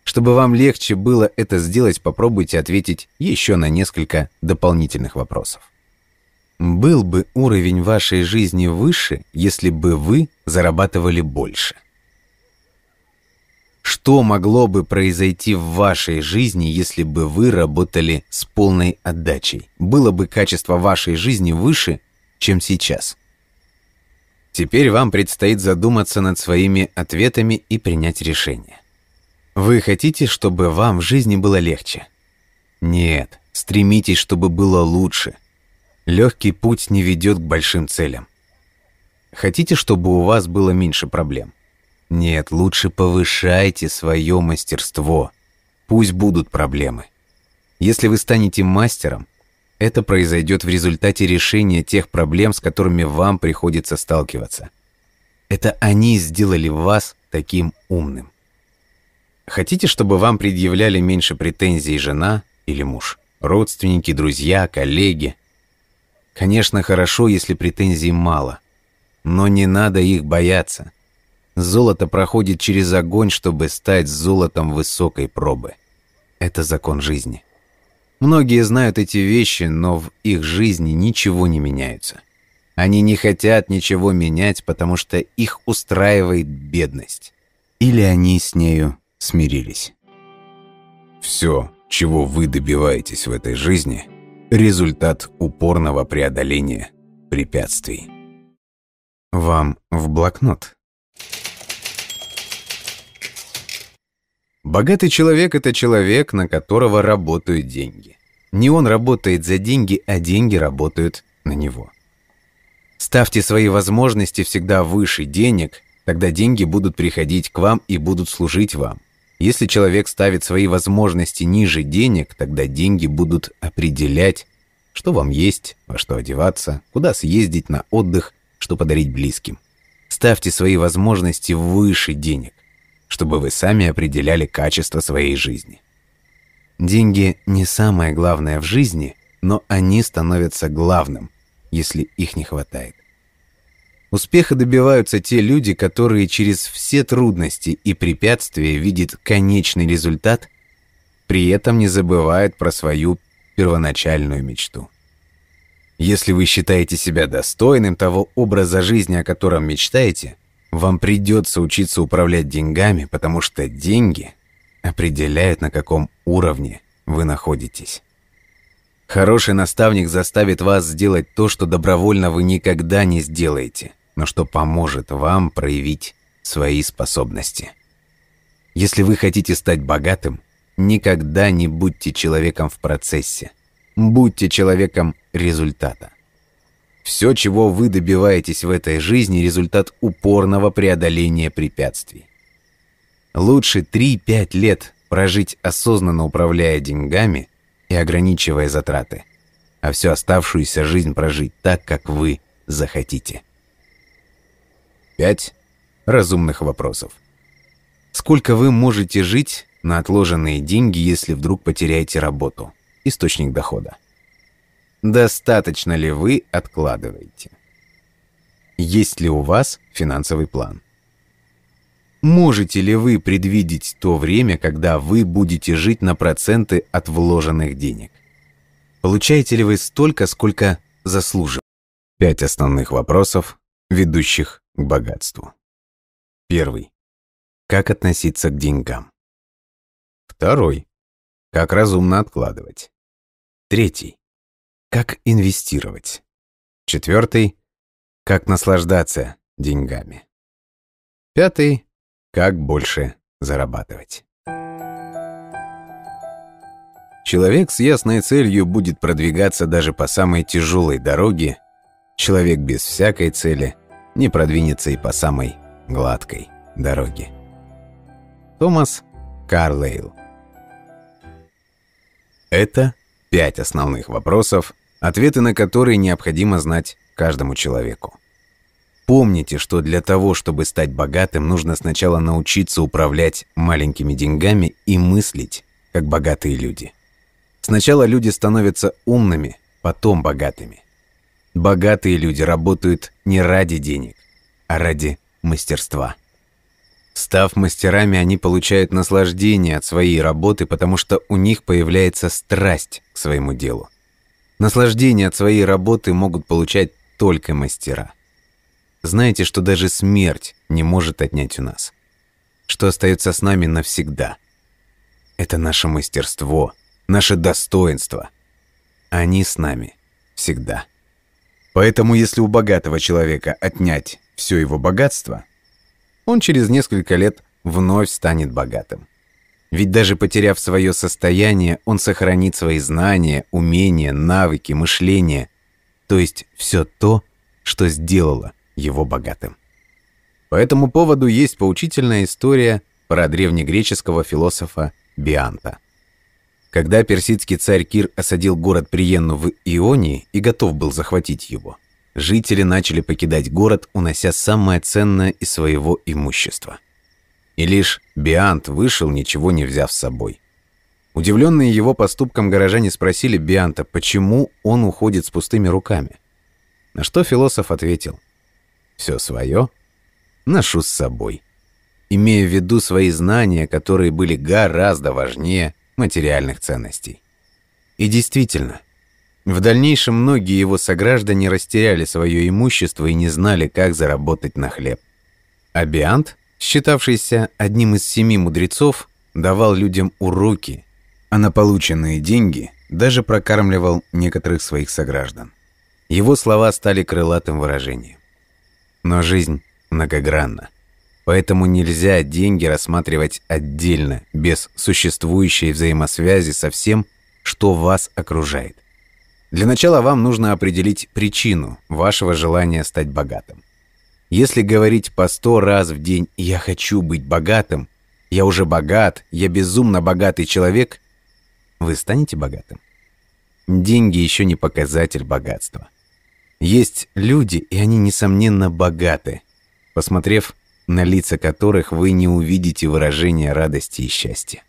Чтобы вам легче было это сделать, попробуйте ответить еще на несколько дополнительных вопросов. Был бы уровень вашей жизни выше, если бы вы зарабатывали больше? Что могло бы произойти в вашей жизни, если бы вы работали с полной отдачей? Было бы качество вашей жизни выше, чем сейчас – Теперь вам предстоит задуматься над своими ответами и принять решение. Вы хотите, чтобы вам в жизни было легче? Нет, стремитесь, чтобы было лучше. Легкий путь не ведет к большим целям. Хотите, чтобы у вас было меньше проблем? Нет, лучше повышайте свое мастерство. Пусть будут проблемы. Если вы станете мастером, это произойдет в результате решения тех проблем, с которыми вам приходится сталкиваться. Это они сделали вас таким умным. Хотите, чтобы вам предъявляли меньше претензий жена или муж? Родственники, друзья, коллеги? Конечно, хорошо, если претензий мало. Но не надо их бояться. Золото проходит через огонь, чтобы стать золотом высокой пробы. Это закон жизни. Многие знают эти вещи, но в их жизни ничего не меняется. Они не хотят ничего менять, потому что их устраивает бедность. Или они с нею смирились. Все, чего вы добиваетесь в этой жизни, результат упорного преодоления препятствий. Вам в блокнот. Богатый человек – это человек, на которого работают деньги. Не он работает за деньги, а деньги работают на него. Ставьте свои возможности всегда выше денег, тогда деньги будут приходить к вам и будут служить вам. Если человек ставит свои возможности ниже денег, тогда деньги будут определять, что вам есть, во что одеваться, куда съездить на отдых, что подарить близким. Ставьте свои возможности выше денег чтобы вы сами определяли качество своей жизни. Деньги не самое главное в жизни, но они становятся главным, если их не хватает. Успеха добиваются те люди, которые через все трудности и препятствия видят конечный результат, при этом не забывают про свою первоначальную мечту. Если вы считаете себя достойным того образа жизни, о котором мечтаете – вам придется учиться управлять деньгами, потому что деньги определяют, на каком уровне вы находитесь. Хороший наставник заставит вас сделать то, что добровольно вы никогда не сделаете, но что поможет вам проявить свои способности. Если вы хотите стать богатым, никогда не будьте человеком в процессе. Будьте человеком результата. Все, чего вы добиваетесь в этой жизни, результат упорного преодоления препятствий. Лучше 3-5 лет прожить осознанно управляя деньгами и ограничивая затраты, а всю оставшуюся жизнь прожить так, как вы захотите. 5 разумных вопросов. Сколько вы можете жить на отложенные деньги, если вдруг потеряете работу, источник дохода? достаточно ли вы откладываете. Есть ли у вас финансовый план? Можете ли вы предвидеть то время, когда вы будете жить на проценты от вложенных денег? Получаете ли вы столько, сколько заслуживаете? Пять основных вопросов, ведущих к богатству. Первый. Как относиться к деньгам? Второй. Как разумно откладывать? Третий. Как инвестировать? Четвертый – как наслаждаться деньгами. Пятый – как больше зарабатывать. Человек с ясной целью будет продвигаться даже по самой тяжелой дороге, человек без всякой цели не продвинется и по самой гладкой дороге. Томас Карлейл Это пять основных вопросов – ответы на которые необходимо знать каждому человеку. Помните, что для того, чтобы стать богатым, нужно сначала научиться управлять маленькими деньгами и мыслить, как богатые люди. Сначала люди становятся умными, потом богатыми. Богатые люди работают не ради денег, а ради мастерства. Став мастерами, они получают наслаждение от своей работы, потому что у них появляется страсть к своему делу. Наслаждение от своей работы могут получать только мастера. Знаете, что даже смерть не может отнять у нас. Что остается с нами навсегда. Это наше мастерство, наше достоинство. Они с нами всегда. Поэтому если у богатого человека отнять все его богатство, он через несколько лет вновь станет богатым. Ведь даже потеряв свое состояние, он сохранит свои знания, умения, навыки, мышление, то есть все то, что сделало его богатым. По этому поводу есть поучительная история про древнегреческого философа Бианта. Когда персидский царь Кир осадил город Приенну в Ионии и готов был захватить его, жители начали покидать город, унося самое ценное из своего имущества – и лишь Биант вышел, ничего не взяв с собой. Удивленные его поступком горожане спросили Бианта, почему он уходит с пустыми руками. На что философ ответил, «Все свое ношу с собой», имея в виду свои знания, которые были гораздо важнее материальных ценностей. И действительно, в дальнейшем многие его сограждане растеряли свое имущество и не знали, как заработать на хлеб. А Биант – считавшийся одним из семи мудрецов, давал людям уроки, а на полученные деньги даже прокармливал некоторых своих сограждан. Его слова стали крылатым выражением. Но жизнь многогранна, поэтому нельзя деньги рассматривать отдельно, без существующей взаимосвязи со всем, что вас окружает. Для начала вам нужно определить причину вашего желания стать богатым. Если говорить по сто раз в день «я хочу быть богатым», «я уже богат», «я безумно богатый человек», вы станете богатым. Деньги еще не показатель богатства. Есть люди, и они, несомненно, богаты, посмотрев на лица которых вы не увидите выражения радости и счастья.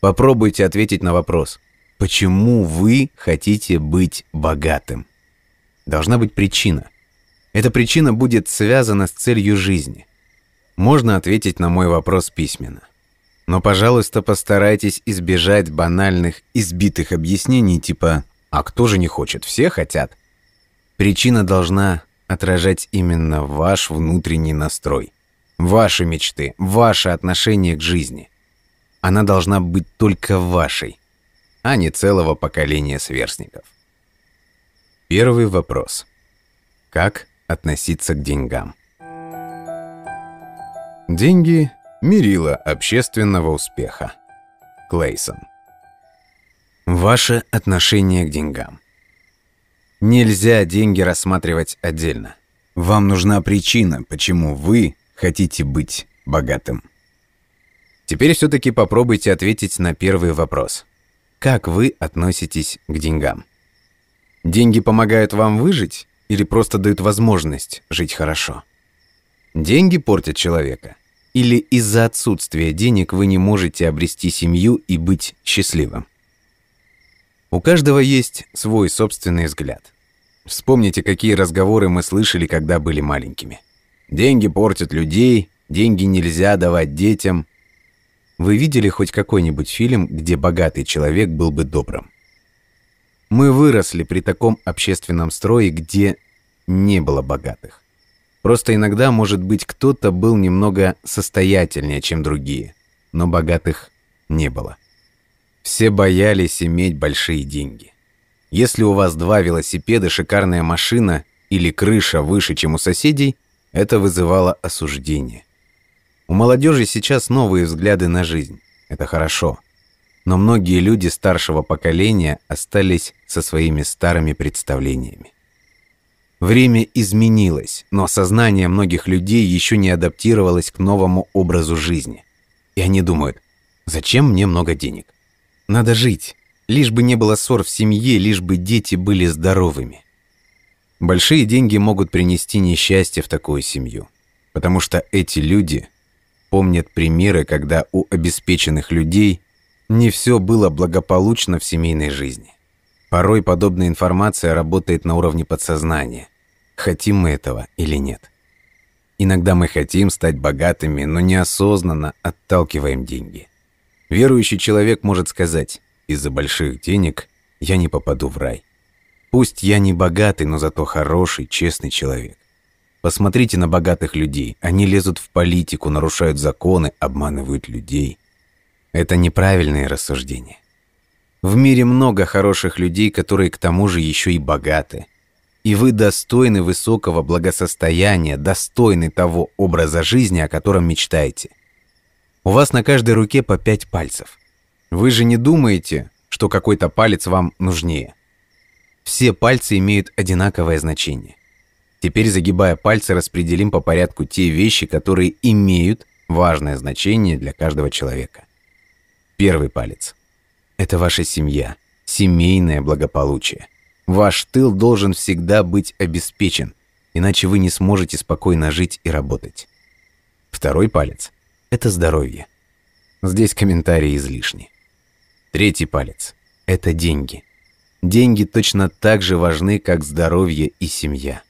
Попробуйте ответить на вопрос, почему вы хотите быть богатым? Должна быть причина – эта причина будет связана с целью жизни. Можно ответить на мой вопрос письменно. Но, пожалуйста, постарайтесь избежать банальных, избитых объяснений типа «А кто же не хочет? Все хотят». Причина должна отражать именно ваш внутренний настрой, ваши мечты, ваше отношение к жизни. Она должна быть только вашей, а не целого поколения сверстников. Первый вопрос. Как относиться к деньгам. Деньги – мерило общественного успеха. Клейсон. Ваше отношение к деньгам. Нельзя деньги рассматривать отдельно. Вам нужна причина, почему вы хотите быть богатым. Теперь все-таки попробуйте ответить на первый вопрос. Как вы относитесь к деньгам? Деньги помогают вам выжить или просто дают возможность жить хорошо. Деньги портят человека. Или из-за отсутствия денег вы не можете обрести семью и быть счастливым. У каждого есть свой собственный взгляд. Вспомните, какие разговоры мы слышали, когда были маленькими. Деньги портят людей, деньги нельзя давать детям. Вы видели хоть какой-нибудь фильм, где богатый человек был бы добрым? Мы выросли при таком общественном строе, где не было богатых. Просто иногда, может быть, кто-то был немного состоятельнее, чем другие, но богатых не было. Все боялись иметь большие деньги. Если у вас два велосипеда, шикарная машина или крыша выше, чем у соседей, это вызывало осуждение. У молодежи сейчас новые взгляды на жизнь. Это хорошо. Хорошо но многие люди старшего поколения остались со своими старыми представлениями. Время изменилось, но сознание многих людей еще не адаптировалось к новому образу жизни. И они думают, зачем мне много денег? Надо жить, лишь бы не было ссор в семье, лишь бы дети были здоровыми. Большие деньги могут принести несчастье в такую семью, потому что эти люди помнят примеры, когда у обеспеченных людей – не все было благополучно в семейной жизни. Порой подобная информация работает на уровне подсознания, хотим мы этого или нет. Иногда мы хотим стать богатыми, но неосознанно отталкиваем деньги. Верующий человек может сказать, из-за больших денег я не попаду в рай. Пусть я не богатый, но зато хороший, честный человек. Посмотрите на богатых людей. Они лезут в политику, нарушают законы, обманывают людей. Это неправильные рассуждения. В мире много хороших людей, которые к тому же еще и богаты. И вы достойны высокого благосостояния, достойны того образа жизни, о котором мечтаете. У вас на каждой руке по пять пальцев. Вы же не думаете, что какой-то палец вам нужнее. Все пальцы имеют одинаковое значение. Теперь, загибая пальцы, распределим по порядку те вещи, которые имеют важное значение для каждого человека. Первый палец. Это ваша семья, семейное благополучие. Ваш тыл должен всегда быть обеспечен, иначе вы не сможете спокойно жить и работать. Второй палец – это здоровье. Здесь комментарии излишни. Третий палец – это деньги. Деньги точно так же важны, как здоровье и семья.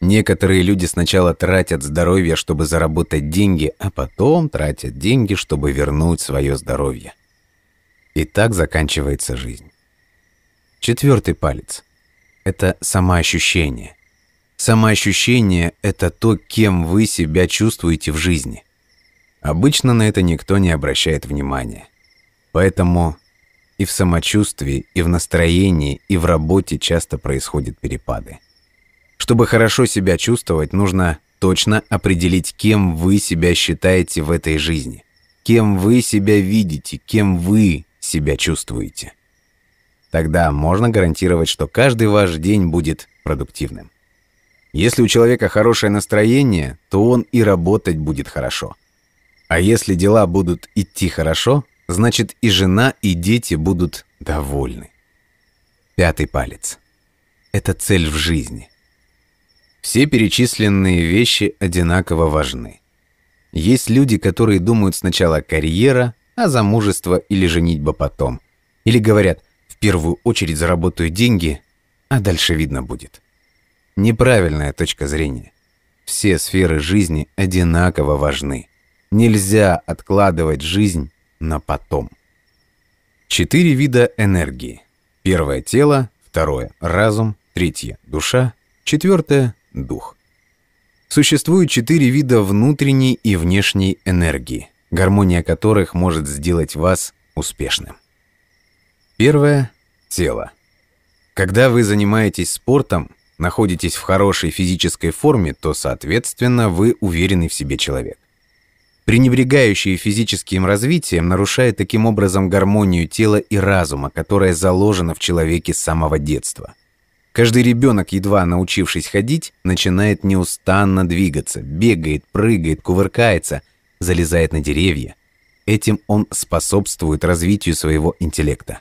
Некоторые люди сначала тратят здоровье, чтобы заработать деньги, а потом тратят деньги, чтобы вернуть свое здоровье. И так заканчивается жизнь. Четвертый палец – это самоощущение. Самоощущение – это то, кем вы себя чувствуете в жизни. Обычно на это никто не обращает внимания. Поэтому и в самочувствии, и в настроении, и в работе часто происходят перепады. Чтобы хорошо себя чувствовать, нужно точно определить, кем вы себя считаете в этой жизни, кем вы себя видите, кем вы себя чувствуете. Тогда можно гарантировать, что каждый ваш день будет продуктивным. Если у человека хорошее настроение, то он и работать будет хорошо. А если дела будут идти хорошо, значит и жена, и дети будут довольны. Пятый палец. Это цель в жизни – все перечисленные вещи одинаково важны. Есть люди, которые думают сначала карьера, а замужество или женитьба потом. Или говорят, в первую очередь заработаю деньги, а дальше видно будет. Неправильная точка зрения. Все сферы жизни одинаково важны. Нельзя откладывать жизнь на потом. Четыре вида энергии. Первое – тело, второе – разум, третье – душа, четвертое дух. Существует четыре вида внутренней и внешней энергии, гармония которых может сделать вас успешным. Первое – тело. Когда вы занимаетесь спортом, находитесь в хорошей физической форме, то, соответственно, вы уверенный в себе человек. Пренебрегающий физическим развитием нарушает таким образом гармонию тела и разума, которая заложена в человеке с самого детства. Каждый ребенок, едва научившись ходить, начинает неустанно двигаться, бегает, прыгает, кувыркается, залезает на деревья. Этим он способствует развитию своего интеллекта.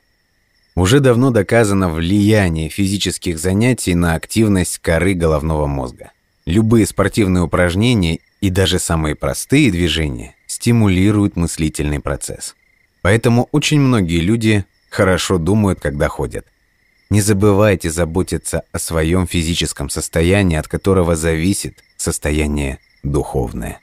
Уже давно доказано влияние физических занятий на активность коры головного мозга. Любые спортивные упражнения и даже самые простые движения стимулируют мыслительный процесс. Поэтому очень многие люди хорошо думают, когда ходят – не забывайте заботиться о своем физическом состоянии, от которого зависит состояние духовное.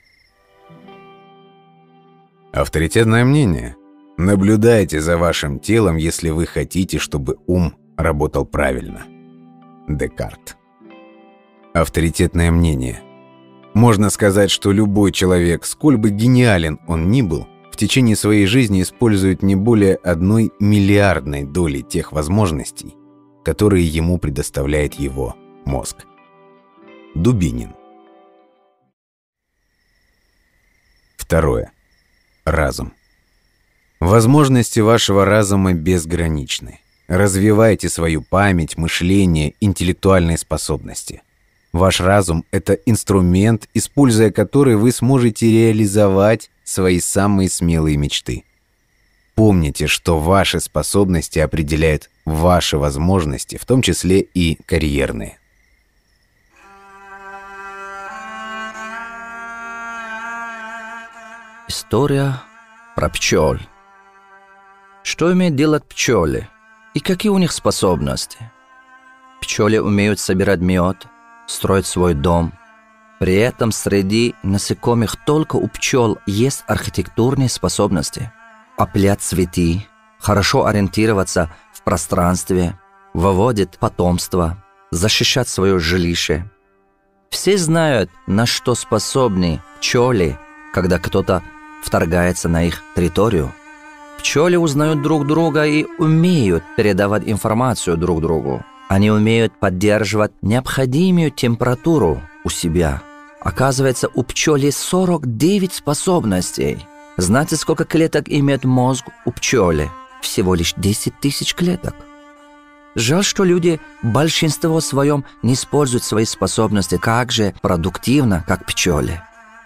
Авторитетное мнение. Наблюдайте за вашим телом, если вы хотите, чтобы ум работал правильно. Декарт. Авторитетное мнение. Можно сказать, что любой человек, сколь бы гениален он ни был, в течение своей жизни использует не более одной миллиардной доли тех возможностей, которые ему предоставляет его мозг. Дубинин. Второе. Разум. Возможности вашего разума безграничны. Развивайте свою память, мышление, интеллектуальные способности. Ваш разум – это инструмент, используя который вы сможете реализовать свои самые смелые мечты. Помните, что ваши способности определяют ваши возможности, в том числе и карьерные. История про пчел. Что умеют делать пчелы и какие у них способности? Пчелы умеют собирать мед, строить свой дом. При этом среди насекомых только у пчел есть архитектурные способности. Оплять цветы, хорошо ориентироваться – пространстве, выводит потомство, защищать свое жилище. Все знают, на что способны пчели, когда кто-то вторгается на их территорию. Пчели узнают друг друга и умеют передавать информацию друг другу. Они умеют поддерживать необходимую температуру у себя. Оказывается, у пчели 49 способностей. Знаете, сколько клеток имеет мозг у пчели – всего лишь 10 тысяч клеток. Жаль, что люди большинство своем не используют свои способности так же продуктивно, как пчели.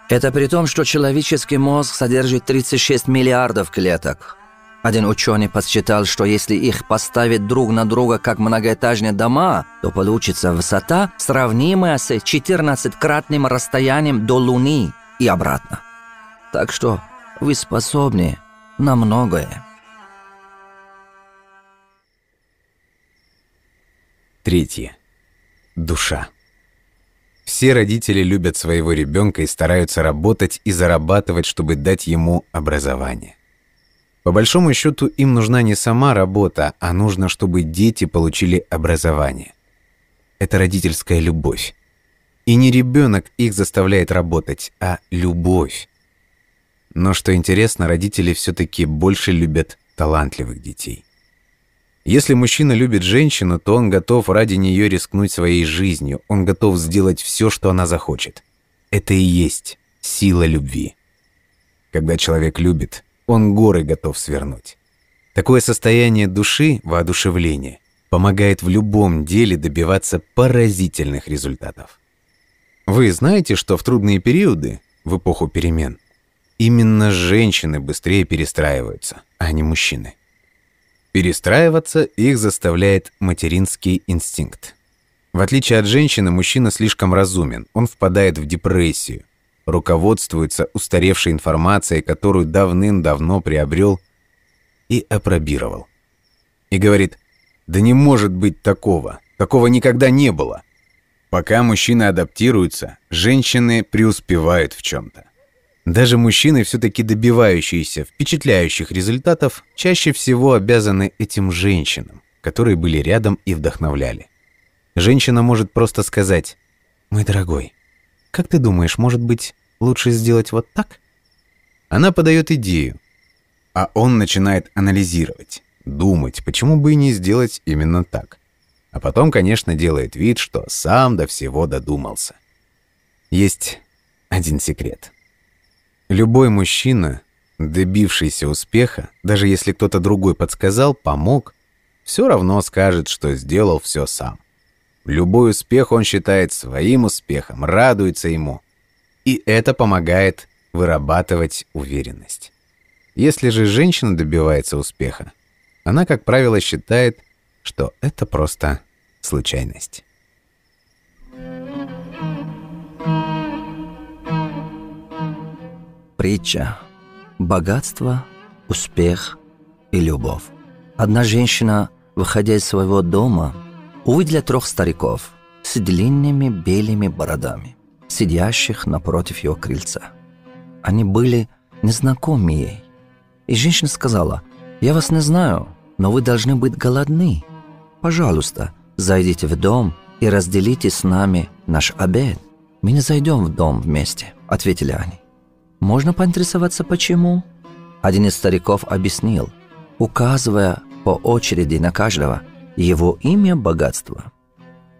Это при том, что человеческий мозг содержит 36 миллиардов клеток. Один ученый подсчитал, что если их поставить друг на друга как многоэтажные дома, то получится высота, сравнимая с 14-кратным расстоянием до Луны и обратно. Так что вы способны на многое. Третье. Душа. Все родители любят своего ребенка и стараются работать и зарабатывать, чтобы дать ему образование. По большому счету им нужна не сама работа, а нужно, чтобы дети получили образование. Это родительская любовь. И не ребенок их заставляет работать, а любовь. Но что интересно, родители все-таки больше любят талантливых детей. Если мужчина любит женщину, то он готов ради нее рискнуть своей жизнью, он готов сделать все, что она захочет. Это и есть сила любви. Когда человек любит, он горы готов свернуть. Такое состояние души, воодушевление, помогает в любом деле добиваться поразительных результатов. Вы знаете, что в трудные периоды, в эпоху перемен, именно женщины быстрее перестраиваются, а не мужчины. Перестраиваться их заставляет материнский инстинкт. В отличие от женщины, мужчина слишком разумен, он впадает в депрессию, руководствуется устаревшей информацией, которую давным-давно приобрел и опробировал. И говорит, да не может быть такого, такого никогда не было. Пока мужчины адаптируются, женщины преуспевают в чем-то. Даже мужчины, все-таки добивающиеся впечатляющих результатов, чаще всего обязаны этим женщинам, которые были рядом и вдохновляли. Женщина может просто сказать «Мой дорогой, как ты думаешь, может быть, лучше сделать вот так?» Она подает идею, а он начинает анализировать, думать, почему бы и не сделать именно так. А потом, конечно, делает вид, что сам до всего додумался. Есть один секрет – Любой мужчина, добившийся успеха, даже если кто-то другой подсказал, помог, все равно скажет, что сделал все сам. Любой успех он считает своим успехом, радуется ему. И это помогает вырабатывать уверенность. Если же женщина добивается успеха, она, как правило, считает, что это просто случайность. притча «Богатство, успех и любовь». Одна женщина, выходя из своего дома, увидела трех стариков с длинными белыми бородами, сидящих напротив ее крыльца. Они были незнакомы ей. И женщина сказала, «Я вас не знаю, но вы должны быть голодны. Пожалуйста, зайдите в дом и разделите с нами наш обед. Мы не зайдем в дом вместе», — ответили они. Можно поинтересоваться, почему? Один из стариков объяснил, указывая по очереди на каждого его имя – богатство,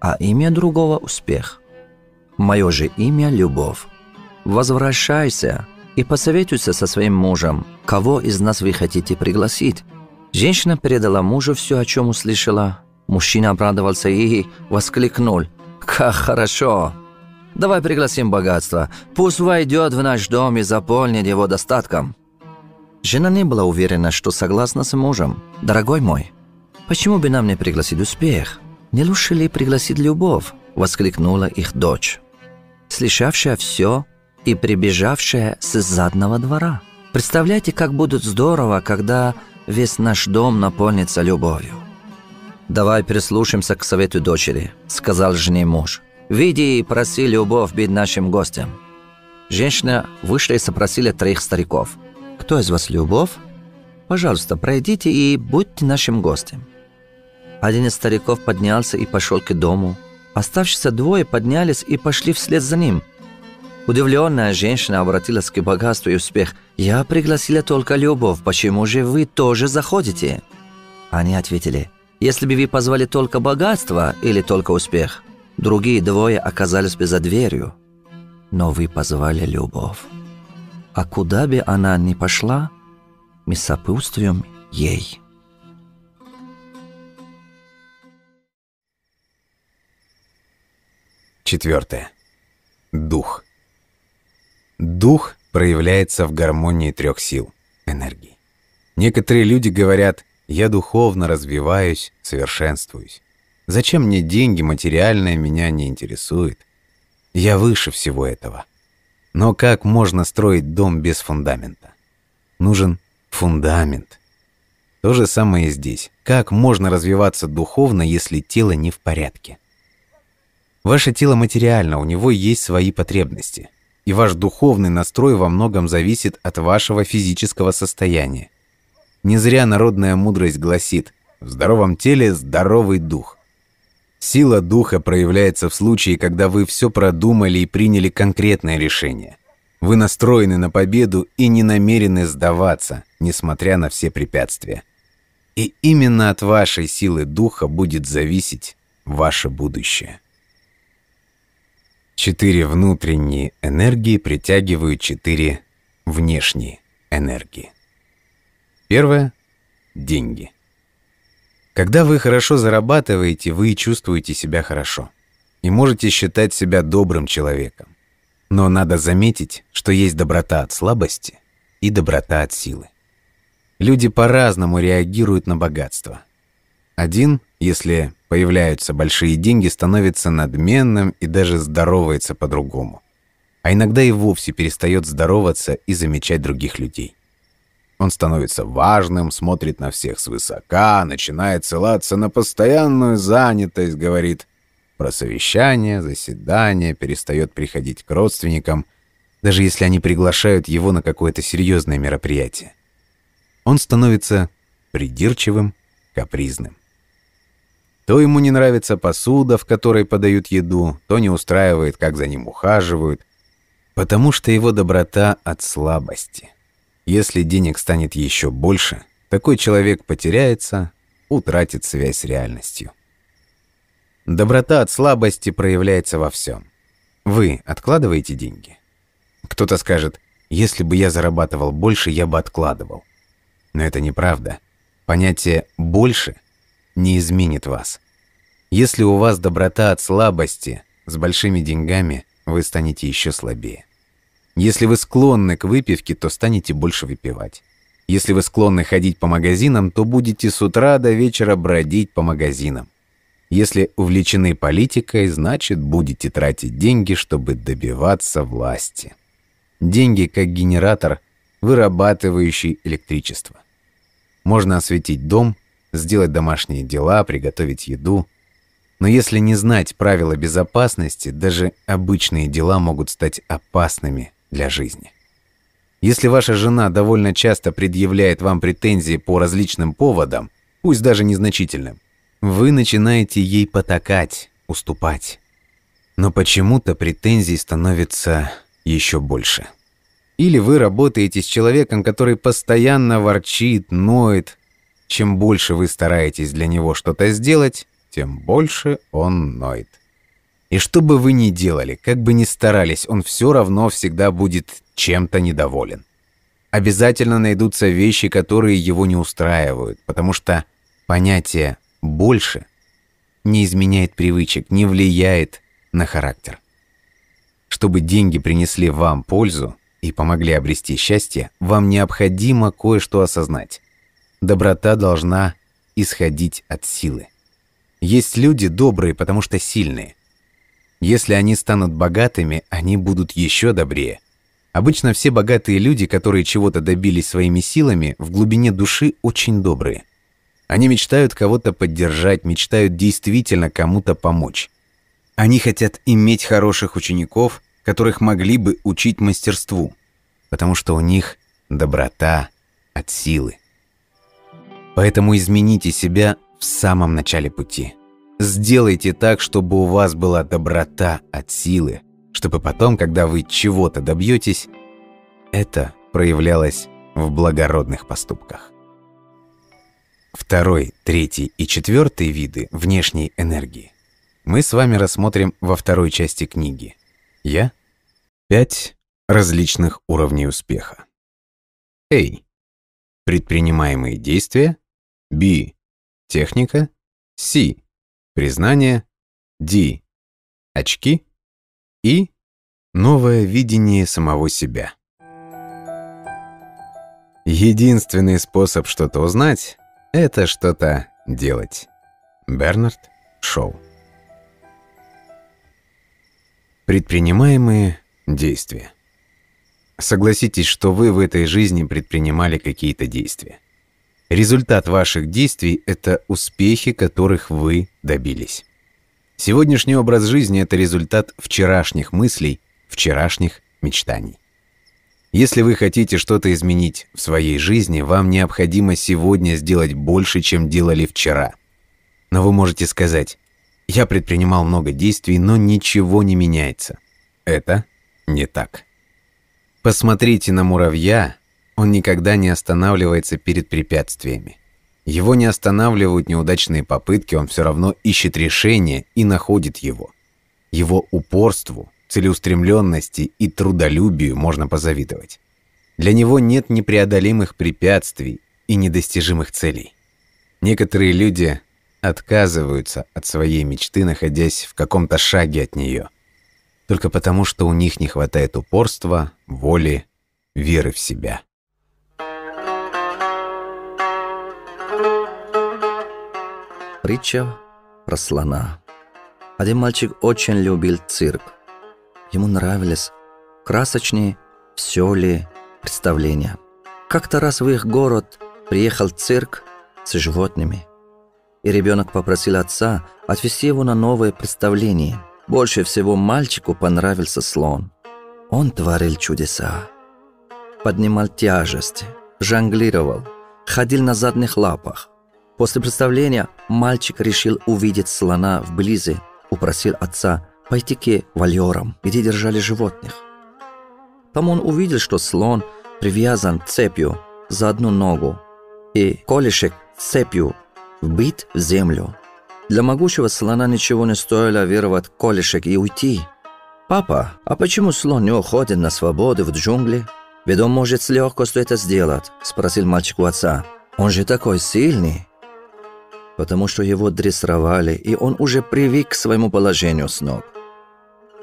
а имя другого – успех. Мое же имя – любовь. Возвращайся и посоветуйся со своим мужем, кого из нас вы хотите пригласить. Женщина передала мужу все, о чем услышала. Мужчина обрадовался ей и воскликнул «Как хорошо!» Давай пригласим богатство. Пусть войдет в наш дом и заполнит его достатком». Жена не была уверена, что согласна с мужем. «Дорогой мой, почему бы нам не пригласить успех? Не лучше ли пригласить любовь?» – воскликнула их дочь, слышавшая все и прибежавшая с заднего двора. «Представляете, как будет здорово, когда весь наш дом наполнится любовью». «Давай прислушаемся к совету дочери», – сказал жене муж – Види и проси любовь быть нашим гостем». Женщина вышла и сопросила троих стариков. «Кто из вас любовь? Пожалуйста, пройдите и будьте нашим гостем». Один из стариков поднялся и пошел к дому. Оставшиеся двое поднялись и пошли вслед за ним. Удивленная женщина обратилась к богатству и успех. «Я пригласила только любовь, почему же вы тоже заходите?» Они ответили, «Если бы вы позвали только богатство или только успех, Другие двое оказались бы за дверью, но вы позвали любовь. А куда бы она ни пошла, мы сопутствуем ей. Четвертое. Дух. Дух проявляется в гармонии трех сил – энергии. Некоторые люди говорят «я духовно развиваюсь, совершенствуюсь». Зачем мне деньги, материальное меня не интересует. Я выше всего этого. Но как можно строить дом без фундамента? Нужен фундамент. То же самое и здесь. Как можно развиваться духовно, если тело не в порядке? Ваше тело материально, у него есть свои потребности. И ваш духовный настрой во многом зависит от вашего физического состояния. Не зря народная мудрость гласит «в здоровом теле здоровый дух». Сила духа проявляется в случае, когда вы все продумали и приняли конкретное решение. Вы настроены на победу и не намерены сдаваться, несмотря на все препятствия. И именно от вашей силы духа будет зависеть ваше будущее. Четыре внутренние энергии притягивают четыре внешние энергии. Первое – деньги. Когда вы хорошо зарабатываете, вы чувствуете себя хорошо и можете считать себя добрым человеком. Но надо заметить, что есть доброта от слабости и доброта от силы. Люди по-разному реагируют на богатство. Один, если появляются большие деньги, становится надменным и даже здоровается по-другому. А иногда и вовсе перестает здороваться и замечать других людей. Он становится важным, смотрит на всех свысока, начинает ссылаться на постоянную занятость, говорит про совещания, заседания, перестает приходить к родственникам, даже если они приглашают его на какое-то серьезное мероприятие. Он становится придирчивым, капризным. То ему не нравится посуда, в которой подают еду, то не устраивает, как за ним ухаживают, потому что его доброта от слабости – если денег станет еще больше, такой человек потеряется, утратит связь с реальностью. Доброта от слабости проявляется во всем. Вы откладываете деньги? Кто-то скажет, если бы я зарабатывал больше, я бы откладывал. Но это неправда. Понятие «больше» не изменит вас. Если у вас доброта от слабости, с большими деньгами вы станете еще слабее. Если вы склонны к выпивке, то станете больше выпивать. Если вы склонны ходить по магазинам, то будете с утра до вечера бродить по магазинам. Если увлечены политикой, значит, будете тратить деньги, чтобы добиваться власти. Деньги как генератор, вырабатывающий электричество. Можно осветить дом, сделать домашние дела, приготовить еду. Но если не знать правила безопасности, даже обычные дела могут стать опасными – для жизни. Если ваша жена довольно часто предъявляет вам претензии по различным поводам, пусть даже незначительным, вы начинаете ей потакать, уступать. Но почему-то претензий становится еще больше. Или вы работаете с человеком, который постоянно ворчит, ноет. Чем больше вы стараетесь для него что-то сделать, тем больше он ноет. И что бы вы ни делали, как бы ни старались, он все равно всегда будет чем-то недоволен. Обязательно найдутся вещи, которые его не устраивают, потому что понятие «больше» не изменяет привычек, не влияет на характер. Чтобы деньги принесли вам пользу и помогли обрести счастье, вам необходимо кое-что осознать. Доброта должна исходить от силы. Есть люди добрые, потому что сильные. Если они станут богатыми, они будут еще добрее. Обычно все богатые люди, которые чего-то добились своими силами, в глубине души очень добрые. Они мечтают кого-то поддержать, мечтают действительно кому-то помочь. Они хотят иметь хороших учеников, которых могли бы учить мастерству, потому что у них доброта от силы. Поэтому измените себя в самом начале пути – Сделайте так, чтобы у вас была доброта от силы, чтобы потом, когда вы чего-то добьетесь, это проявлялось в благородных поступках. Второй, третий и четвертый виды внешней энергии мы с вами рассмотрим во второй части книги. Я? Пять различных уровней успеха. A. Предпринимаемые действия. Б. Техника. С признание, ди, очки и новое видение самого себя. Единственный способ что-то узнать – это что-то делать. Бернард Шоу. Предпринимаемые действия. Согласитесь, что вы в этой жизни предпринимали какие-то действия. Результат ваших действий – это успехи, которых вы добились. Сегодняшний образ жизни – это результат вчерашних мыслей, вчерашних мечтаний. Если вы хотите что-то изменить в своей жизни, вам необходимо сегодня сделать больше, чем делали вчера. Но вы можете сказать «Я предпринимал много действий, но ничего не меняется». Это не так. Посмотрите на муравья, он никогда не останавливается перед препятствиями. Его не останавливают неудачные попытки, он все равно ищет решение и находит его. Его упорству, целеустремленности и трудолюбию можно позавидовать. Для него нет непреодолимых препятствий и недостижимых целей. Некоторые люди отказываются от своей мечты, находясь в каком-то шаге от нее, только потому, что у них не хватает упорства, воли, веры в себя. Притча про слона. Один мальчик очень любил цирк. Ему нравились красочные, веселые представления. Как-то раз в их город приехал цирк с животными. И ребенок попросил отца отвезти его на новое представление. Больше всего мальчику понравился слон. Он творил чудеса. Поднимал тяжести, жонглировал, ходил на задних лапах, После представления мальчик решил увидеть слона вблизи, упросил отца пойти к вольерам, где держали животных. Там он увидел, что слон привязан цепью за одну ногу и колышек цепью вбит в землю. Для могучего слона ничего не стоило вырвать колышек и уйти. «Папа, а почему слон не уходит на свободу в джунгли? Ведь он может с легкостью это сделать», – спросил мальчик у отца. «Он же такой сильный» потому что его дрессировали, и он уже привык к своему положению с ног.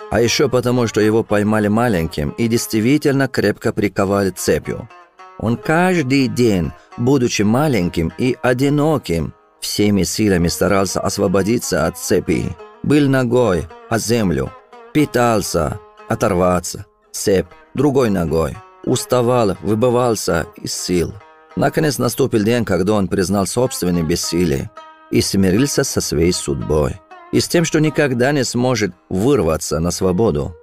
А еще потому, что его поймали маленьким и действительно крепко приковали цепью. Он каждый день, будучи маленьким и одиноким, всеми силами старался освободиться от цепи. Был ногой, а землю. Питался, оторваться. Цепь, другой ногой. Уставал, выбывался из сил. Наконец наступил день, когда он признал собственное бессилие и смирился со своей судьбой, и с тем, что никогда не сможет вырваться на свободу.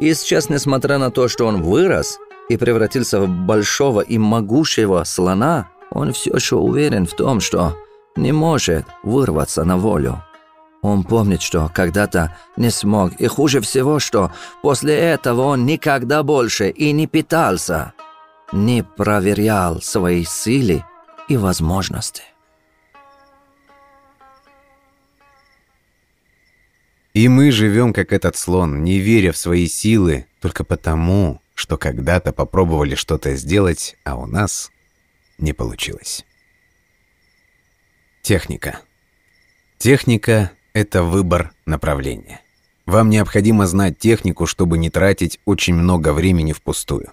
И сейчас, несмотря на то, что он вырос и превратился в большого и могущего слона, он все еще уверен в том, что не может вырваться на волю. Он помнит, что когда-то не смог, и хуже всего, что после этого он никогда больше и не питался, не проверял свои силы и возможности. И мы живем, как этот слон, не веря в свои силы, только потому, что когда-то попробовали что-то сделать, а у нас не получилось. Техника. Техника — это выбор направления. Вам необходимо знать технику, чтобы не тратить очень много времени впустую.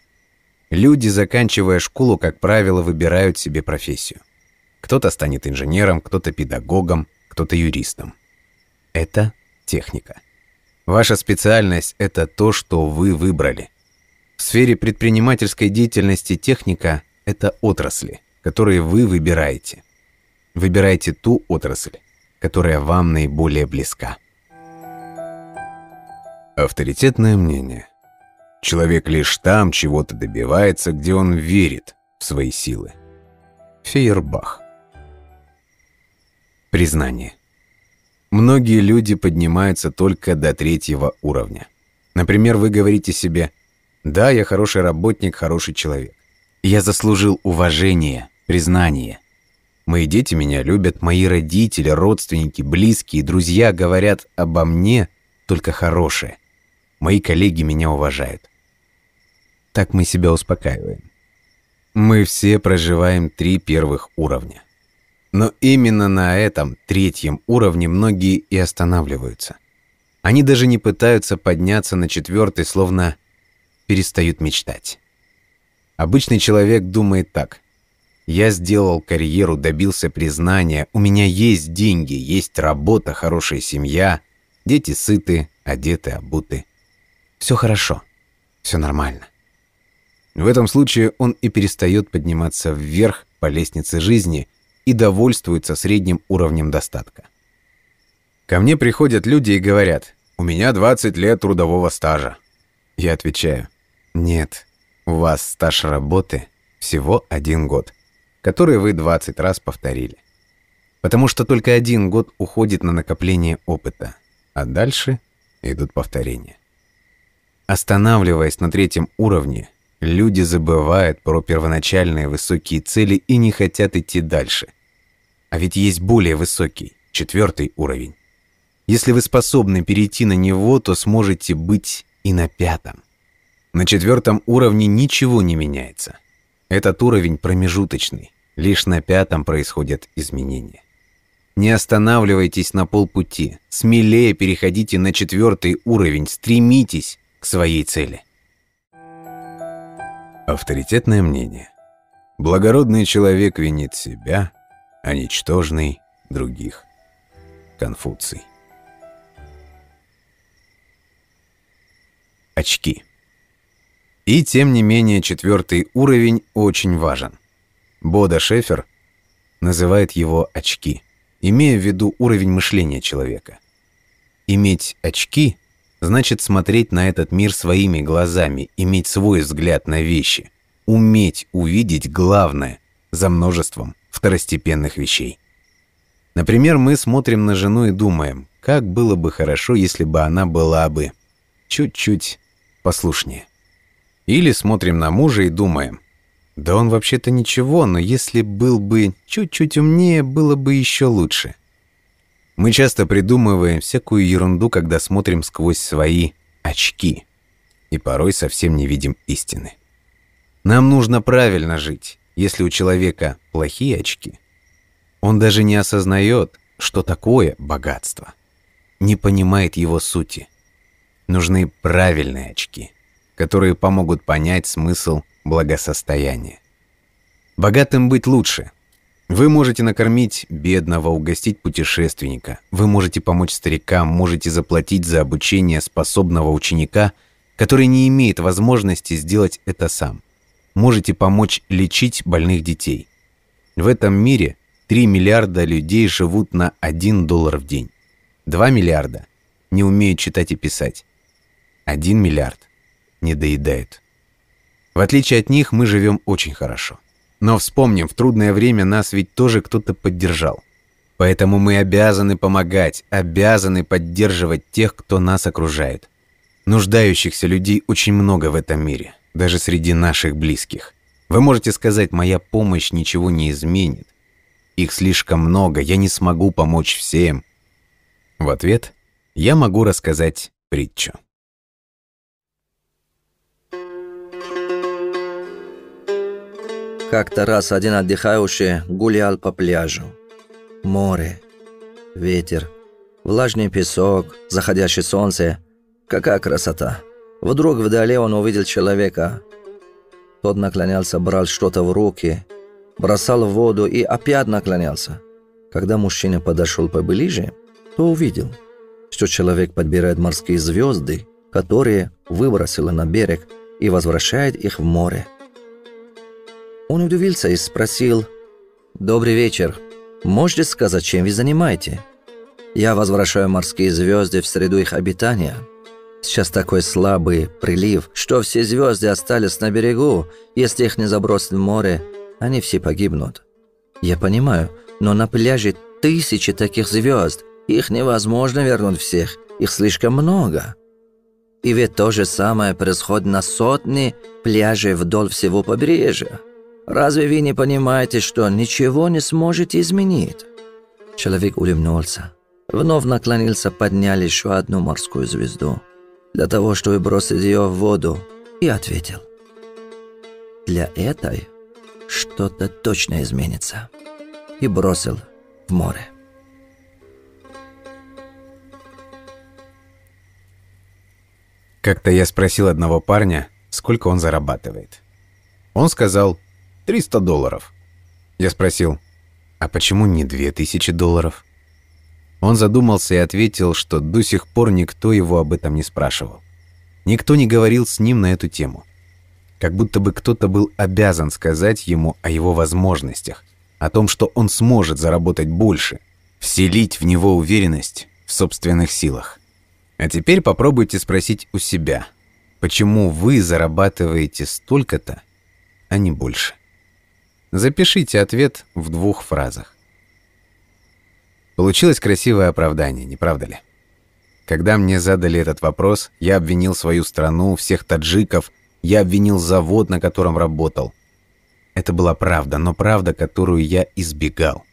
Люди, заканчивая школу, как правило, выбирают себе профессию. Кто-то станет инженером, кто-то педагогом, кто-то юристом. Это техника. Ваша специальность – это то, что вы выбрали. В сфере предпринимательской деятельности техника – это отрасли, которые вы выбираете. Выбирайте ту отрасль, которая вам наиболее близка. Авторитетное мнение. Человек лишь там чего-то добивается, где он верит в свои силы. Фейербах. Признание. Многие люди поднимаются только до третьего уровня. Например, вы говорите себе «Да, я хороший работник, хороший человек. Я заслужил уважение, признание. Мои дети меня любят, мои родители, родственники, близкие, друзья говорят обо мне только хорошее. Мои коллеги меня уважают». Так мы себя успокаиваем. Мы все проживаем три первых уровня. Но именно на этом третьем уровне многие и останавливаются. Они даже не пытаются подняться на четвертый, словно перестают мечтать. Обычный человек думает так. Я сделал карьеру, добился признания, у меня есть деньги, есть работа, хорошая семья, дети сыты, одеты, обуты. Все хорошо, все нормально. В этом случае он и перестает подниматься вверх по лестнице жизни – и довольствуется средним уровнем достатка. Ко мне приходят люди и говорят, «У меня 20 лет трудового стажа». Я отвечаю, «Нет, у вас стаж работы всего один год, который вы 20 раз повторили. Потому что только один год уходит на накопление опыта, а дальше идут повторения». Останавливаясь на третьем уровне, люди забывают про первоначальные высокие цели и не хотят идти дальше, а ведь есть более высокий, четвертый уровень. Если вы способны перейти на него, то сможете быть и на пятом. На четвертом уровне ничего не меняется. Этот уровень промежуточный. Лишь на пятом происходят изменения. Не останавливайтесь на полпути. Смелее переходите на четвертый уровень. Стремитесь к своей цели. Авторитетное мнение. Благородный человек винит себя – а ничтожный других. Конфуций. Очки. И тем не менее четвертый уровень очень важен. Бода Шефер называет его «очки», имея в виду уровень мышления человека. Иметь очки значит смотреть на этот мир своими глазами, иметь свой взгляд на вещи, уметь увидеть главное за множеством второстепенных вещей. Например, мы смотрим на жену и думаем, как было бы хорошо, если бы она была бы чуть-чуть послушнее. Или смотрим на мужа и думаем, да он вообще-то ничего, но если был бы чуть-чуть умнее, было бы еще лучше. Мы часто придумываем всякую ерунду, когда смотрим сквозь свои очки и порой совсем не видим истины. Нам нужно правильно жить, если у человека плохие очки, он даже не осознает, что такое богатство. Не понимает его сути. Нужны правильные очки, которые помогут понять смысл благосостояния. Богатым быть лучше. Вы можете накормить бедного, угостить путешественника. Вы можете помочь старикам, можете заплатить за обучение способного ученика, который не имеет возможности сделать это сам можете помочь лечить больных детей. В этом мире 3 миллиарда людей живут на 1 доллар в день. 2 миллиарда не умеют читать и писать. 1 миллиард не доедают. В отличие от них мы живем очень хорошо. Но вспомним, в трудное время нас ведь тоже кто-то поддержал. Поэтому мы обязаны помогать, обязаны поддерживать тех, кто нас окружает. Нуждающихся людей очень много в этом мире даже среди наших близких. Вы можете сказать, моя помощь ничего не изменит. Их слишком много, я не смогу помочь всем. В ответ я могу рассказать притчу. Как-то раз один отдыхающий гулял по пляжу. Море, ветер, влажный песок, заходящее солнце. Какая красота! Вдруг вдали он увидел человека. Тот наклонялся, брал что-то в руки, бросал в воду и опять наклонялся. Когда мужчина подошел поближе, то увидел, что человек подбирает морские звезды, которые выбросила на берег и возвращает их в море. Он удивился и спросил, «Добрый вечер. Можете сказать, чем вы занимаете?» «Я возвращаю морские звезды в среду их обитания», Сейчас такой слабый прилив, что все звезды остались на берегу. Если их не забросят в море, они все погибнут. Я понимаю, но на пляже тысячи таких звезд. Их невозможно вернуть всех. Их слишком много. И ведь то же самое происходит на сотни пляжей вдоль всего побережья. Разве вы не понимаете, что ничего не сможете изменить?» Человек улыбнулся. Вновь наклонился, поднял еще одну морскую звезду – для того, чтобы бросить ее в воду, и ответил. Для этой что-то точно изменится. И бросил в море. Как-то я спросил одного парня, сколько он зарабатывает. Он сказал 300 долларов. Я спросил, а почему не 2000 долларов? Он задумался и ответил, что до сих пор никто его об этом не спрашивал. Никто не говорил с ним на эту тему. Как будто бы кто-то был обязан сказать ему о его возможностях, о том, что он сможет заработать больше, вселить в него уверенность в собственных силах. А теперь попробуйте спросить у себя, почему вы зарабатываете столько-то, а не больше. Запишите ответ в двух фразах. Получилось красивое оправдание, не правда ли? Когда мне задали этот вопрос, я обвинил свою страну, всех таджиков, я обвинил завод, на котором работал. Это была правда, но правда, которую я избегал.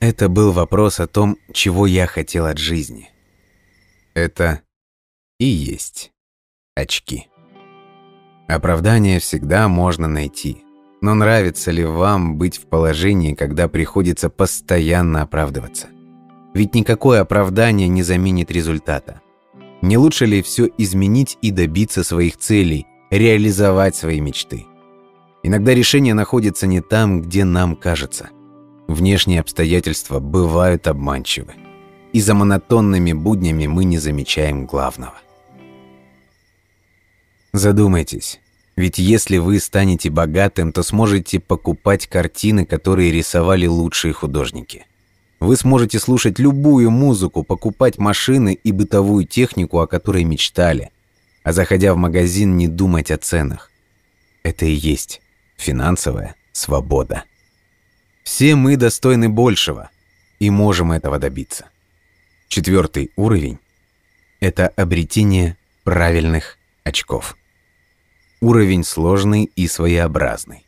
Это был вопрос о том, чего я хотел от жизни. Это и есть очки. Оправдание всегда можно найти. Но нравится ли вам быть в положении, когда приходится постоянно оправдываться? Ведь никакое оправдание не заменит результата. Не лучше ли все изменить и добиться своих целей, реализовать свои мечты? Иногда решение находится не там, где нам кажется. Внешние обстоятельства бывают обманчивы. И за монотонными буднями мы не замечаем главного. Задумайтесь, ведь если вы станете богатым, то сможете покупать картины, которые рисовали лучшие художники – вы сможете слушать любую музыку, покупать машины и бытовую технику, о которой мечтали. А заходя в магазин, не думать о ценах. Это и есть финансовая свобода. Все мы достойны большего и можем этого добиться. Четвертый уровень – это обретение правильных очков. Уровень сложный и своеобразный.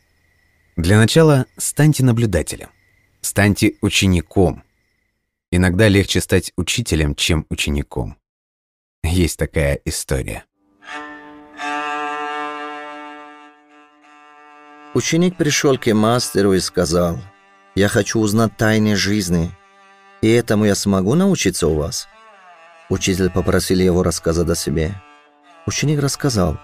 Для начала станьте наблюдателем. Станьте учеником. Иногда легче стать учителем, чем учеником. Есть такая история. Ученик пришел к мастеру и сказал, «Я хочу узнать тайны жизни, и этому я смогу научиться у вас?» Учитель попросил его рассказать о себе. Ученик рассказал,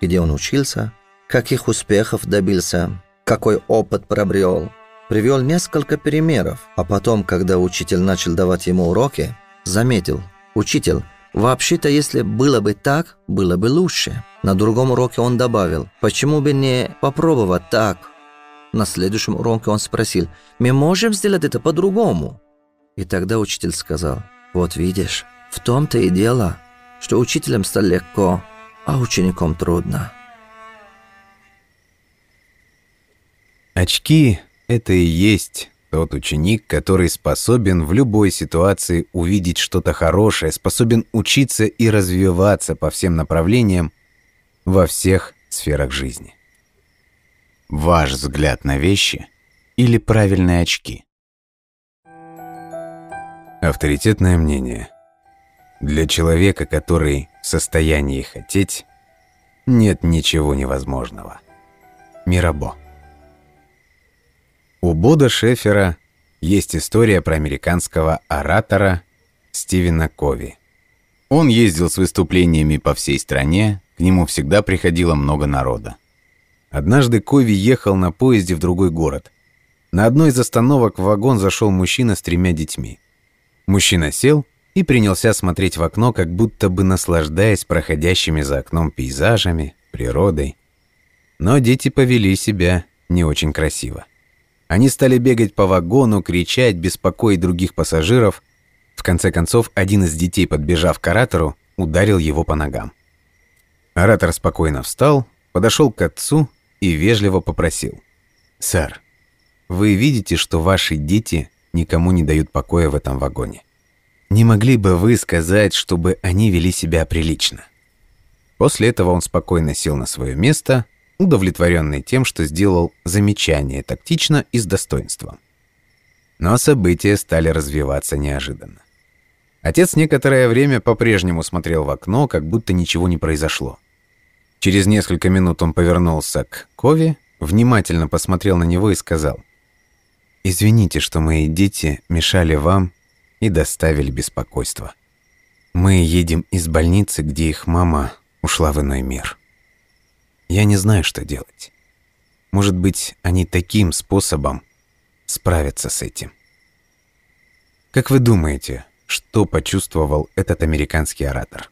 где он учился, каких успехов добился, какой опыт пробрел – привел несколько примеров, а потом, когда учитель начал давать ему уроки, заметил. «Учитель, вообще-то если было бы так, было бы лучше». На другом уроке он добавил, «Почему бы не попробовать так?» На следующем уроке он спросил, «Мы можем сделать это по-другому?» И тогда учитель сказал, «Вот видишь, в том-то и дело, что учителем стало легко, а учеником трудно». Очки это и есть тот ученик, который способен в любой ситуации увидеть что-то хорошее, способен учиться и развиваться по всем направлениям во всех сферах жизни. Ваш взгляд на вещи или правильные очки? Авторитетное мнение. Для человека, который в состоянии хотеть, нет ничего невозможного. Мирабо. У Бода Шефера есть история про американского оратора Стивена Кови. Он ездил с выступлениями по всей стране, к нему всегда приходило много народа. Однажды Кови ехал на поезде в другой город. На одной из остановок в вагон зашел мужчина с тремя детьми. Мужчина сел и принялся смотреть в окно, как будто бы наслаждаясь проходящими за окном пейзажами, природой. Но дети повели себя не очень красиво. Они стали бегать по вагону, кричать, беспокоить других пассажиров. В конце концов, один из детей, подбежав к оратору, ударил его по ногам. Оратор спокойно встал, подошел к отцу и вежливо попросил. «Сэр, вы видите, что ваши дети никому не дают покоя в этом вагоне. Не могли бы вы сказать, чтобы они вели себя прилично?» После этого он спокойно сел на свое место – удовлетворенный тем, что сделал замечание тактично и с достоинством. Но события стали развиваться неожиданно. Отец некоторое время по-прежнему смотрел в окно, как будто ничего не произошло. Через несколько минут он повернулся к Кови, внимательно посмотрел на него и сказал, «Извините, что мои дети мешали вам и доставили беспокойство. Мы едем из больницы, где их мама ушла в иной мир». Я не знаю, что делать. Может быть, они таким способом справятся с этим. Как вы думаете, что почувствовал этот американский оратор?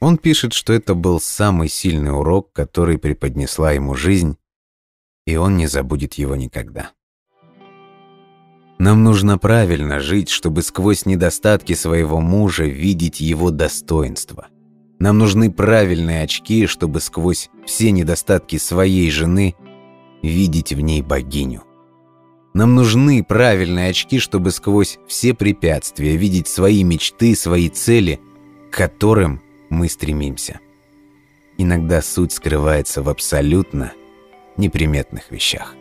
Он пишет, что это был самый сильный урок, который преподнесла ему жизнь, и он не забудет его никогда. Нам нужно правильно жить, чтобы сквозь недостатки своего мужа видеть его достоинство. Нам нужны правильные очки, чтобы сквозь все недостатки своей жены видеть в ней богиню. Нам нужны правильные очки, чтобы сквозь все препятствия видеть свои мечты, свои цели, к которым мы стремимся. Иногда суть скрывается в абсолютно неприметных вещах.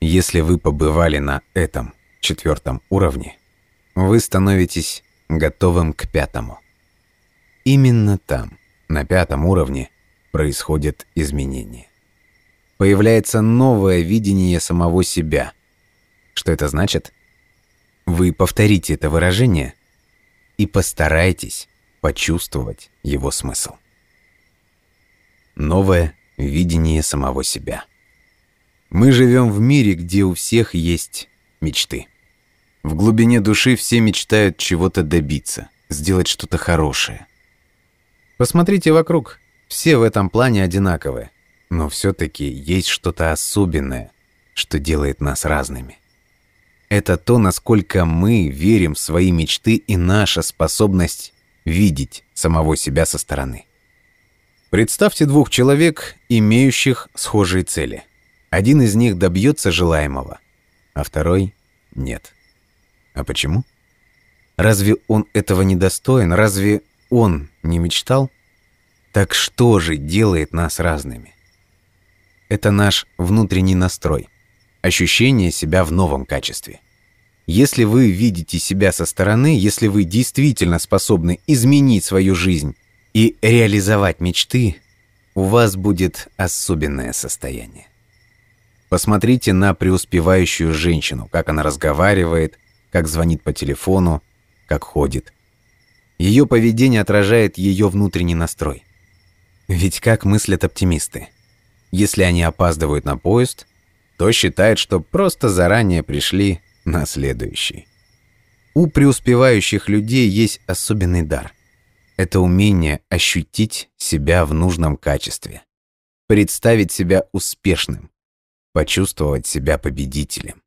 Если вы побывали на этом четвертом уровне, вы становитесь готовым к пятому. Именно там, на пятом уровне, происходят изменения. Появляется новое видение самого себя. Что это значит? Вы повторите это выражение и постарайтесь почувствовать его смысл. Новое видение самого себя. Мы живем в мире, где у всех есть мечты. В глубине души все мечтают чего-то добиться, сделать что-то хорошее – Посмотрите вокруг. Все в этом плане одинаковы. Но все-таки есть что-то особенное, что делает нас разными. Это то, насколько мы верим в свои мечты и наша способность видеть самого себя со стороны. Представьте двух человек, имеющих схожие цели. Один из них добьется желаемого, а второй — нет. А почему? Разве он этого не достоин? Разве он не мечтал, так что же делает нас разными? Это наш внутренний настрой, ощущение себя в новом качестве. Если вы видите себя со стороны, если вы действительно способны изменить свою жизнь и реализовать мечты, у вас будет особенное состояние. Посмотрите на преуспевающую женщину, как она разговаривает, как звонит по телефону, как ходит – ее поведение отражает ее внутренний настрой. Ведь как мыслят оптимисты? Если они опаздывают на поезд, то считают, что просто заранее пришли на следующий. У преуспевающих людей есть особенный дар. Это умение ощутить себя в нужном качестве. Представить себя успешным. Почувствовать себя победителем.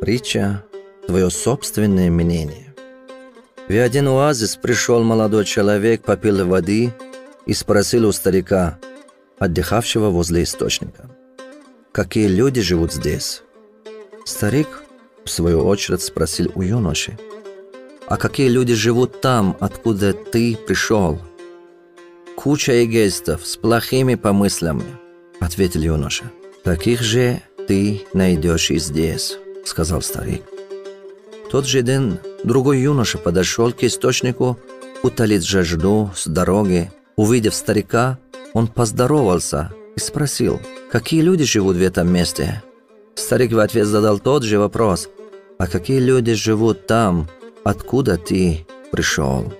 Притча свое собственное мнение. В один оазис пришел молодой человек, попил воды и спросил у старика, отдыхавшего возле источника, «Какие люди живут здесь?» Старик, в свою очередь, спросил у юноши, «А какие люди живут там, откуда ты пришел?» «Куча эгейстов с плохими помыслами», — ответил юноша. «Таких же ты найдешь и здесь», — сказал старик тот же день другой юноша подошел к источнику утолить жажду с дороги. Увидев старика, он поздоровался и спросил, какие люди живут в этом месте. Старик в ответ задал тот же вопрос, а какие люди живут там, откуда ты пришел?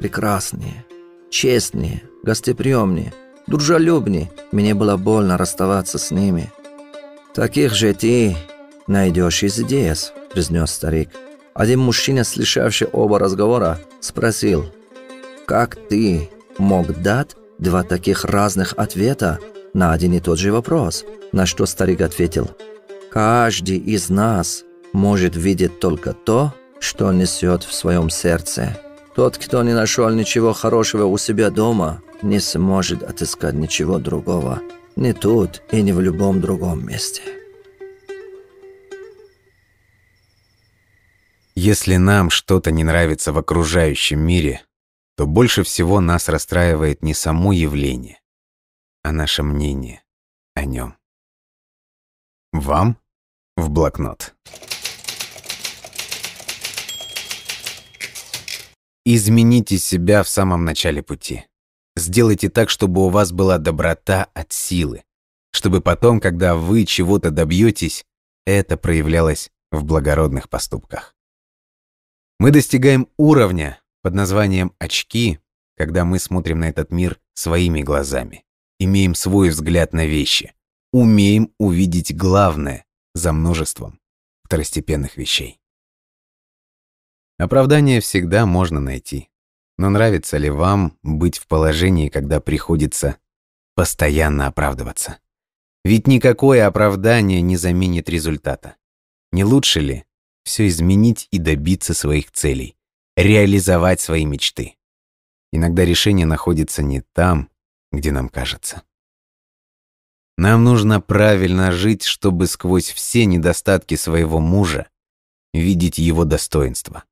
Прекрасные, честные, гостеприемные, дружелюбные. Мне было больно расставаться с ними. Таких же ты найдешь и здесь произнес старик. Один мужчина, слышавший оба разговора, спросил, «Как ты мог дать два таких разных ответа на один и тот же вопрос?» На что старик ответил, «Каждый из нас может видеть только то, что несет в своем сердце. Тот, кто не нашел ничего хорошего у себя дома, не сможет отыскать ничего другого. Ни тут и ни в любом другом месте». Если нам что-то не нравится в окружающем мире, то больше всего нас расстраивает не само явление, а наше мнение о нем. Вам в блокнот. Измените себя в самом начале пути. Сделайте так, чтобы у вас была доброта от силы, чтобы потом, когда вы чего-то добьетесь, это проявлялось в благородных поступках. Мы достигаем уровня под названием «очки», когда мы смотрим на этот мир своими глазами, имеем свой взгляд на вещи, умеем увидеть главное за множеством второстепенных вещей. Оправдание всегда можно найти. Но нравится ли вам быть в положении, когда приходится постоянно оправдываться? Ведь никакое оправдание не заменит результата. Не лучше ли все изменить и добиться своих целей, реализовать свои мечты. Иногда решение находится не там, где нам кажется. Нам нужно правильно жить, чтобы сквозь все недостатки своего мужа видеть его достоинство.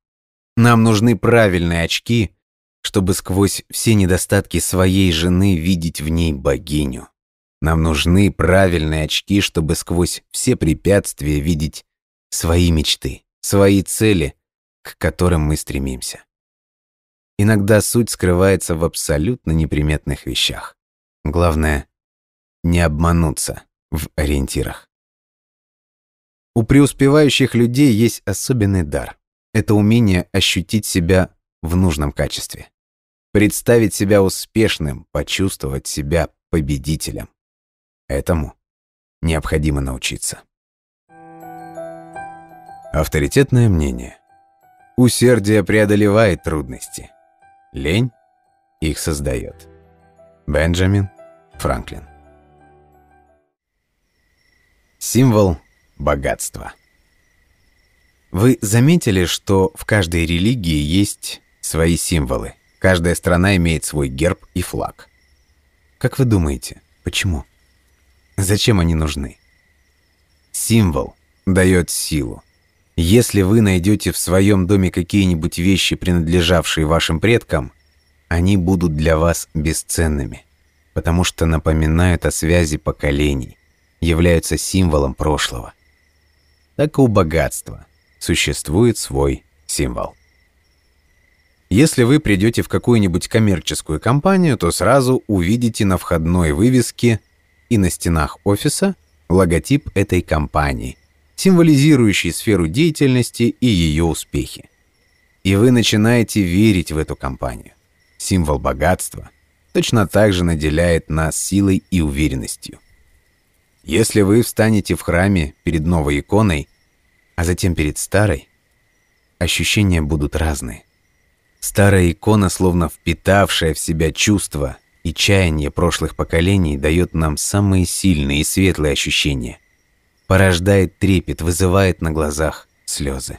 Нам нужны правильные очки, чтобы сквозь все недостатки своей жены видеть в ней богиню. Нам нужны правильные очки, чтобы сквозь все препятствия видеть свои мечты свои цели, к которым мы стремимся. Иногда суть скрывается в абсолютно неприметных вещах. Главное — не обмануться в ориентирах. У преуспевающих людей есть особенный дар. Это умение ощутить себя в нужном качестве. Представить себя успешным, почувствовать себя победителем. Этому необходимо научиться. Авторитетное мнение. Усердие преодолевает трудности. Лень их создает. Бенджамин Франклин. Символ богатства. Вы заметили, что в каждой религии есть свои символы. Каждая страна имеет свой герб и флаг. Как вы думаете, почему? Зачем они нужны? Символ дает силу. Если вы найдете в своем доме какие-нибудь вещи, принадлежавшие вашим предкам, они будут для вас бесценными, потому что напоминают о связи поколений, являются символом прошлого. Так и у богатства существует свой символ. Если вы придете в какую-нибудь коммерческую компанию, то сразу увидите на входной вывеске и на стенах офиса логотип этой компании – символизирующий сферу деятельности и ее успехи. И вы начинаете верить в эту компанию. Символ богатства точно так же наделяет нас силой и уверенностью. Если вы встанете в храме перед новой иконой, а затем перед старой, ощущения будут разные. Старая икона, словно впитавшая в себя чувства и чаяние прошлых поколений, дает нам самые сильные и светлые ощущения порождает трепет, вызывает на глазах слезы.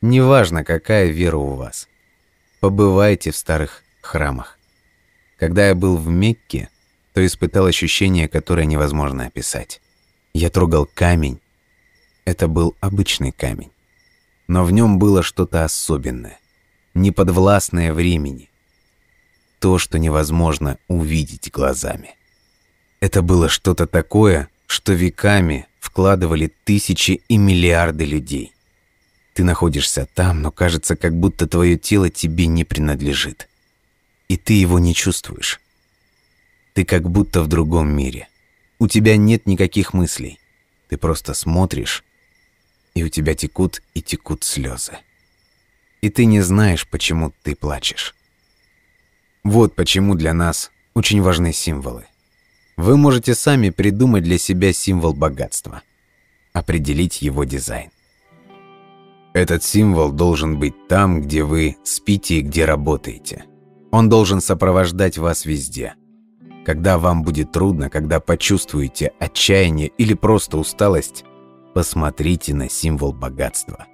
Неважно, какая вера у вас, побывайте в старых храмах. Когда я был в Мекке, то испытал ощущение, которое невозможно описать. Я трогал камень. Это был обычный камень. Но в нем было что-то особенное, неподвластное времени. То, что невозможно увидеть глазами. Это было что-то такое, что веками вкладывали тысячи и миллиарды людей. Ты находишься там, но кажется, как будто твое тело тебе не принадлежит. И ты его не чувствуешь. Ты как будто в другом мире. У тебя нет никаких мыслей. Ты просто смотришь, и у тебя текут и текут слезы. И ты не знаешь, почему ты плачешь. Вот почему для нас очень важны символы. Вы можете сами придумать для себя символ богатства, определить его дизайн. Этот символ должен быть там, где вы спите и где работаете. Он должен сопровождать вас везде. Когда вам будет трудно, когда почувствуете отчаяние или просто усталость, посмотрите на символ богатства.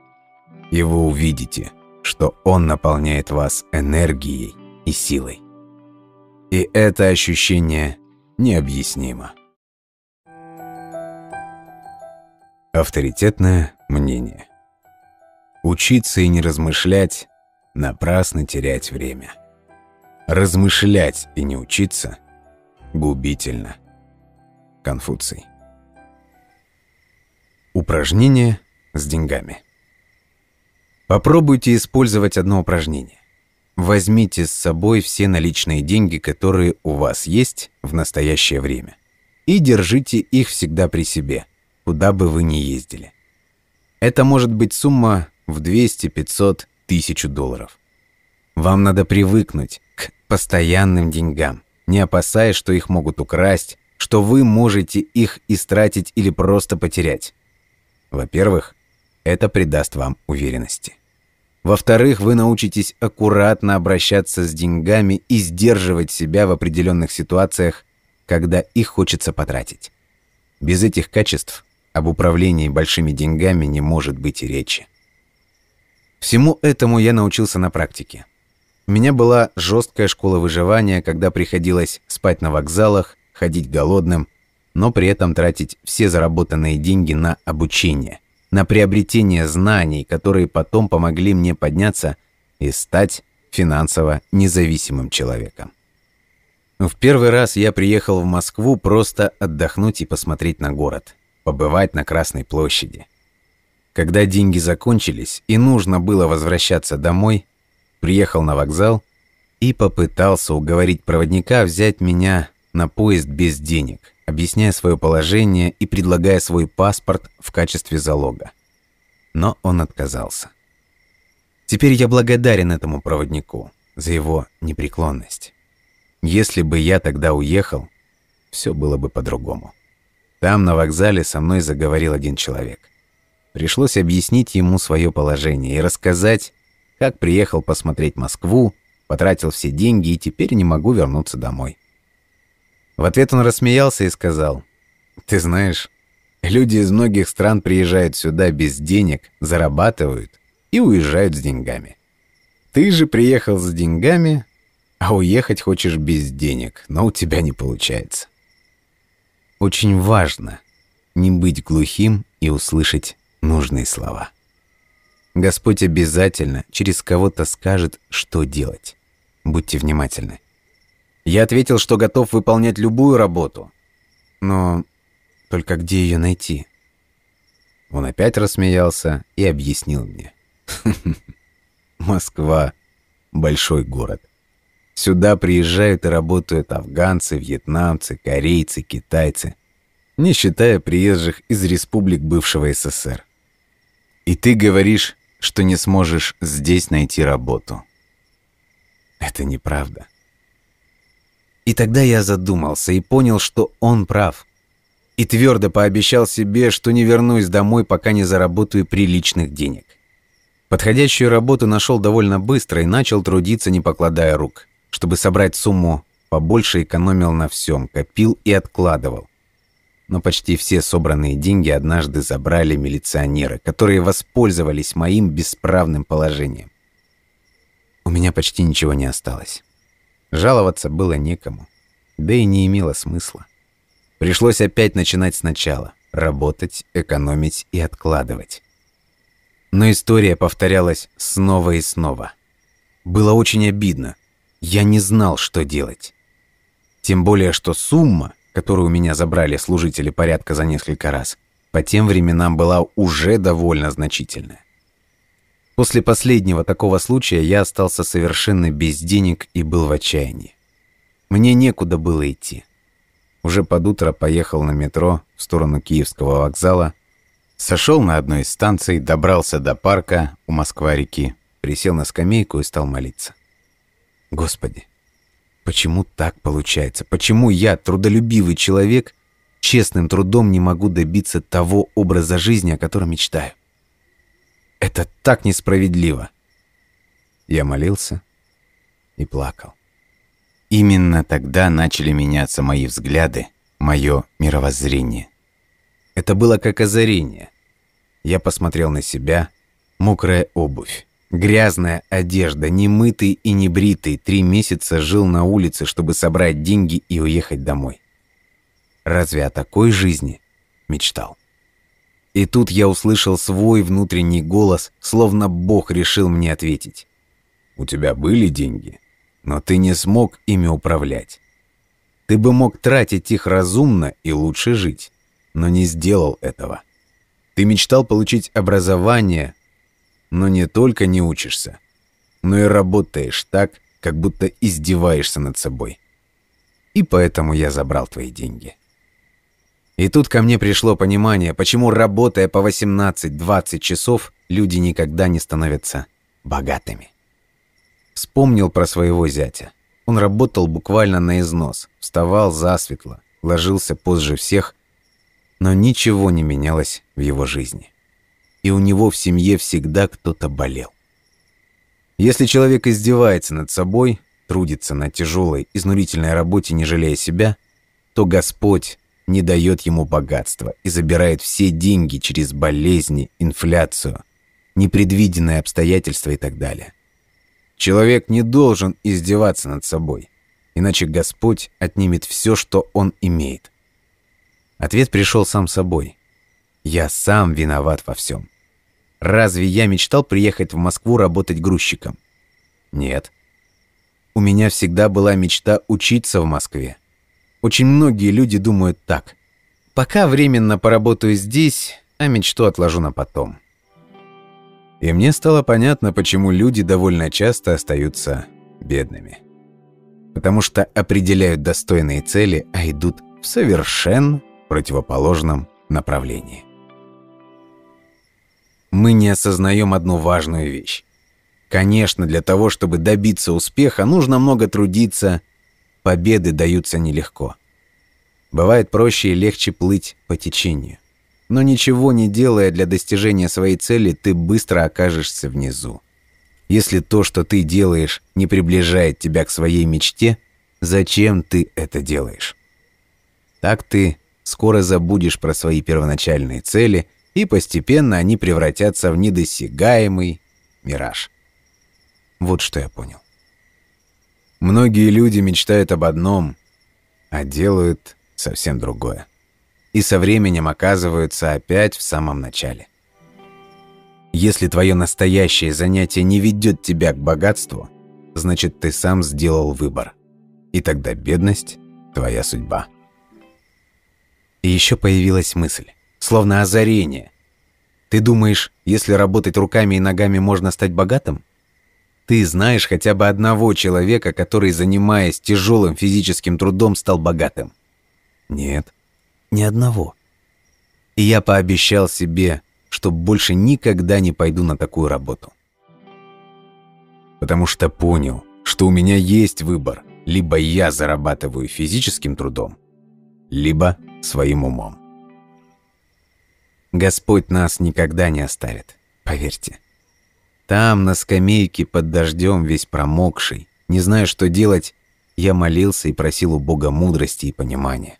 И вы увидите, что он наполняет вас энергией и силой. И это ощущение необъяснимо. Авторитетное мнение. Учиться и не размышлять – напрасно терять время. Размышлять и не учиться – губительно. Конфуций. Упражнение с деньгами. Попробуйте использовать одно упражнение. Возьмите с собой все наличные деньги, которые у вас есть в настоящее время. И держите их всегда при себе, куда бы вы ни ездили. Это может быть сумма в 200, 500, 1000 долларов. Вам надо привыкнуть к постоянным деньгам, не опасаясь, что их могут украсть, что вы можете их истратить или просто потерять. Во-первых, это придаст вам уверенности. Во-вторых, вы научитесь аккуратно обращаться с деньгами и сдерживать себя в определенных ситуациях, когда их хочется потратить. Без этих качеств об управлении большими деньгами не может быть и речи. Всему этому я научился на практике. У меня была жесткая школа выживания, когда приходилось спать на вокзалах, ходить голодным, но при этом тратить все заработанные деньги на обучение – на приобретение знаний, которые потом помогли мне подняться и стать финансово независимым человеком. В первый раз я приехал в Москву просто отдохнуть и посмотреть на город, побывать на Красной площади. Когда деньги закончились и нужно было возвращаться домой, приехал на вокзал и попытался уговорить проводника взять меня на поезд без денег – объясняя свое положение и предлагая свой паспорт в качестве залога. Но он отказался. Теперь я благодарен этому проводнику за его непреклонность. Если бы я тогда уехал, все было бы по-другому. Там, на вокзале, со мной заговорил один человек. Пришлось объяснить ему свое положение и рассказать, как приехал посмотреть Москву, потратил все деньги и теперь не могу вернуться домой. В ответ он рассмеялся и сказал, «Ты знаешь, люди из многих стран приезжают сюда без денег, зарабатывают и уезжают с деньгами. Ты же приехал с деньгами, а уехать хочешь без денег, но у тебя не получается». Очень важно не быть глухим и услышать нужные слова. Господь обязательно через кого-то скажет, что делать. Будьте внимательны. Я ответил, что готов выполнять любую работу. Но только где ее найти? Он опять рассмеялся и объяснил мне. Москва – большой город. Сюда приезжают и работают афганцы, вьетнамцы, корейцы, китайцы, не считая приезжих из республик бывшего СССР. И ты говоришь, что не сможешь здесь найти работу. Это неправда. И тогда я задумался и понял, что он прав. И твердо пообещал себе, что не вернусь домой, пока не заработаю приличных денег. Подходящую работу нашел довольно быстро и начал трудиться, не покладая рук. Чтобы собрать сумму побольше, экономил на всем, копил и откладывал. Но почти все собранные деньги однажды забрали милиционеры, которые воспользовались моим бесправным положением. У меня почти ничего не осталось. Жаловаться было некому, да и не имело смысла. Пришлось опять начинать сначала, работать, экономить и откладывать. Но история повторялась снова и снова. Было очень обидно. Я не знал, что делать. Тем более, что сумма, которую у меня забрали служители порядка за несколько раз, по тем временам была уже довольно значительная. После последнего такого случая я остался совершенно без денег и был в отчаянии. Мне некуда было идти. Уже под утро поехал на метро в сторону Киевского вокзала, сошел на одной из станций, добрался до парка у Москва-реки, присел на скамейку и стал молиться. Господи, почему так получается? Почему я, трудолюбивый человек, честным трудом не могу добиться того образа жизни, о котором мечтаю? Это так несправедливо. Я молился и плакал. Именно тогда начали меняться мои взгляды, мое мировоззрение. Это было как озарение. Я посмотрел на себя, мокрая обувь, грязная одежда, немытый и небритый, три месяца жил на улице, чтобы собрать деньги и уехать домой. Разве о такой жизни мечтал? И тут я услышал свой внутренний голос, словно Бог решил мне ответить. «У тебя были деньги, но ты не смог ими управлять. Ты бы мог тратить их разумно и лучше жить, но не сделал этого. Ты мечтал получить образование, но не только не учишься, но и работаешь так, как будто издеваешься над собой. И поэтому я забрал твои деньги». И тут ко мне пришло понимание, почему, работая по 18-20 часов, люди никогда не становятся богатыми. Вспомнил про своего зятя. Он работал буквально на износ, вставал засветло, ложился позже всех, но ничего не менялось в его жизни. И у него в семье всегда кто-то болел. Если человек издевается над собой, трудится на тяжелой, изнурительной работе, не жалея себя, то Господь не дает ему богатства и забирает все деньги через болезни, инфляцию, непредвиденные обстоятельства и так далее. Человек не должен издеваться над собой, иначе Господь отнимет все, что он имеет. Ответ пришел сам собой. Я сам виноват во всем. Разве я мечтал приехать в Москву работать грузчиком? Нет. У меня всегда была мечта учиться в Москве – очень многие люди думают так. Пока временно поработаю здесь, а мечту отложу на потом. И мне стало понятно, почему люди довольно часто остаются бедными. Потому что определяют достойные цели, а идут в совершенно противоположном направлении. Мы не осознаем одну важную вещь. Конечно, для того, чтобы добиться успеха, нужно много трудиться победы даются нелегко. Бывает проще и легче плыть по течению. Но ничего не делая для достижения своей цели, ты быстро окажешься внизу. Если то, что ты делаешь, не приближает тебя к своей мечте, зачем ты это делаешь? Так ты скоро забудешь про свои первоначальные цели, и постепенно они превратятся в недосягаемый мираж. Вот что я понял. Многие люди мечтают об одном, а делают совсем другое. И со временем оказываются опять в самом начале. Если твое настоящее занятие не ведет тебя к богатству, значит ты сам сделал выбор. И тогда бедность – твоя судьба. И еще появилась мысль, словно озарение. Ты думаешь, если работать руками и ногами можно стать богатым? Ты знаешь хотя бы одного человека, который, занимаясь тяжелым физическим трудом, стал богатым? Нет, ни одного. И я пообещал себе, что больше никогда не пойду на такую работу. Потому что понял, что у меня есть выбор. Либо я зарабатываю физическим трудом, либо своим умом. Господь нас никогда не оставит, поверьте. Там, на скамейке под дождем, весь промокший, не зная, что делать, я молился и просил у Бога мудрости и понимания.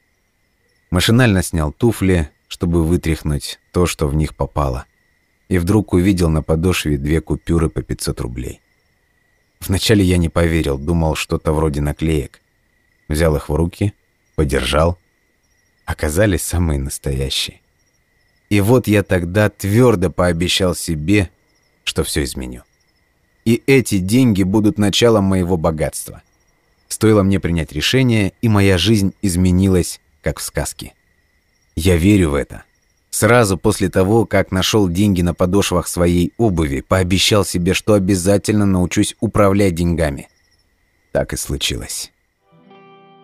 Машинально снял туфли, чтобы вытряхнуть то, что в них попало, и вдруг увидел на подошве две купюры по 500 рублей. Вначале я не поверил, думал что-то вроде наклеек. Взял их в руки, подержал. Оказались самые настоящие. И вот я тогда твердо пообещал себе, что все изменю. И эти деньги будут началом моего богатства. Стоило мне принять решение, и моя жизнь изменилась, как в сказке. Я верю в это. Сразу после того, как нашел деньги на подошвах своей обуви, пообещал себе, что обязательно научусь управлять деньгами. Так и случилось.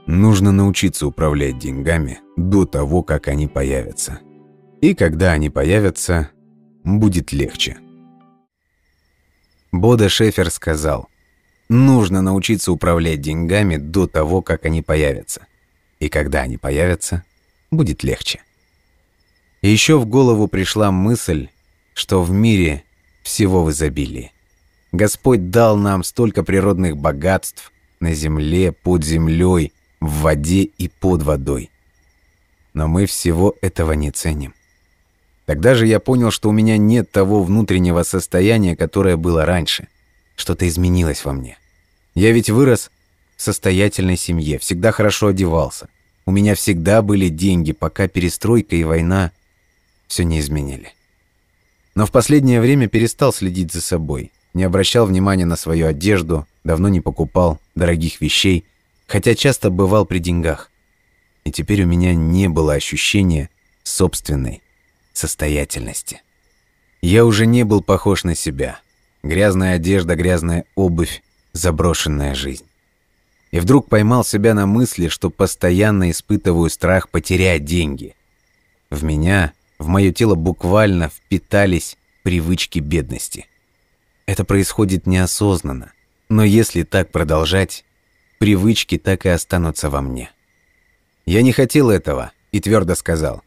Нужно научиться управлять деньгами до того, как они появятся. И когда они появятся, будет легче. Бода Шефер сказал, «Нужно научиться управлять деньгами до того, как они появятся. И когда они появятся, будет легче». Еще в голову пришла мысль, что в мире всего в изобилии. Господь дал нам столько природных богатств на земле, под землей, в воде и под водой. Но мы всего этого не ценим. Тогда же я понял, что у меня нет того внутреннего состояния, которое было раньше. Что-то изменилось во мне. Я ведь вырос в состоятельной семье, всегда хорошо одевался. У меня всегда были деньги, пока перестройка и война все не изменили. Но в последнее время перестал следить за собой, не обращал внимания на свою одежду, давно не покупал дорогих вещей, хотя часто бывал при деньгах. И теперь у меня не было ощущения собственной состоятельности. Я уже не был похож на себя. Грязная одежда, грязная обувь, заброшенная жизнь. И вдруг поймал себя на мысли, что постоянно испытываю страх потерять деньги. В меня, в мое тело буквально впитались привычки бедности. Это происходит неосознанно, но если так продолжать, привычки так и останутся во мне. Я не хотел этого и твердо сказал,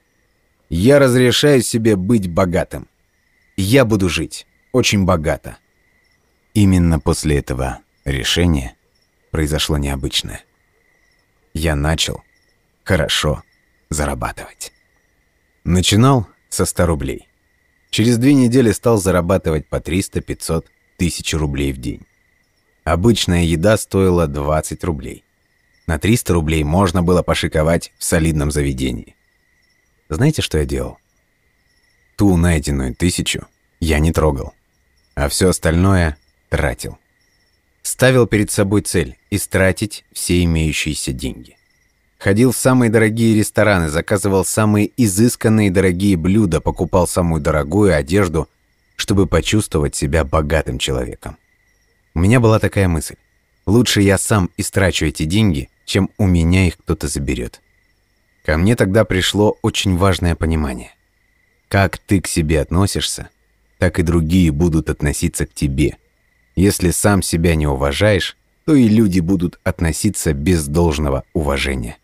я разрешаю себе быть богатым. Я буду жить очень богато. Именно после этого решения произошло необычное. Я начал хорошо зарабатывать. Начинал со 100 рублей. Через две недели стал зарабатывать по 300-500 тысяч рублей в день. Обычная еда стоила 20 рублей. На 300 рублей можно было пошиковать в солидном заведении. Знаете, что я делал? Ту найденную тысячу я не трогал, а все остальное тратил. Ставил перед собой цель – истратить все имеющиеся деньги. Ходил в самые дорогие рестораны, заказывал самые изысканные дорогие блюда, покупал самую дорогую одежду, чтобы почувствовать себя богатым человеком. У меня была такая мысль. Лучше я сам истрачу эти деньги, чем у меня их кто-то заберет. Ко мне тогда пришло очень важное понимание. Как ты к себе относишься, так и другие будут относиться к тебе. Если сам себя не уважаешь, то и люди будут относиться без должного уважения.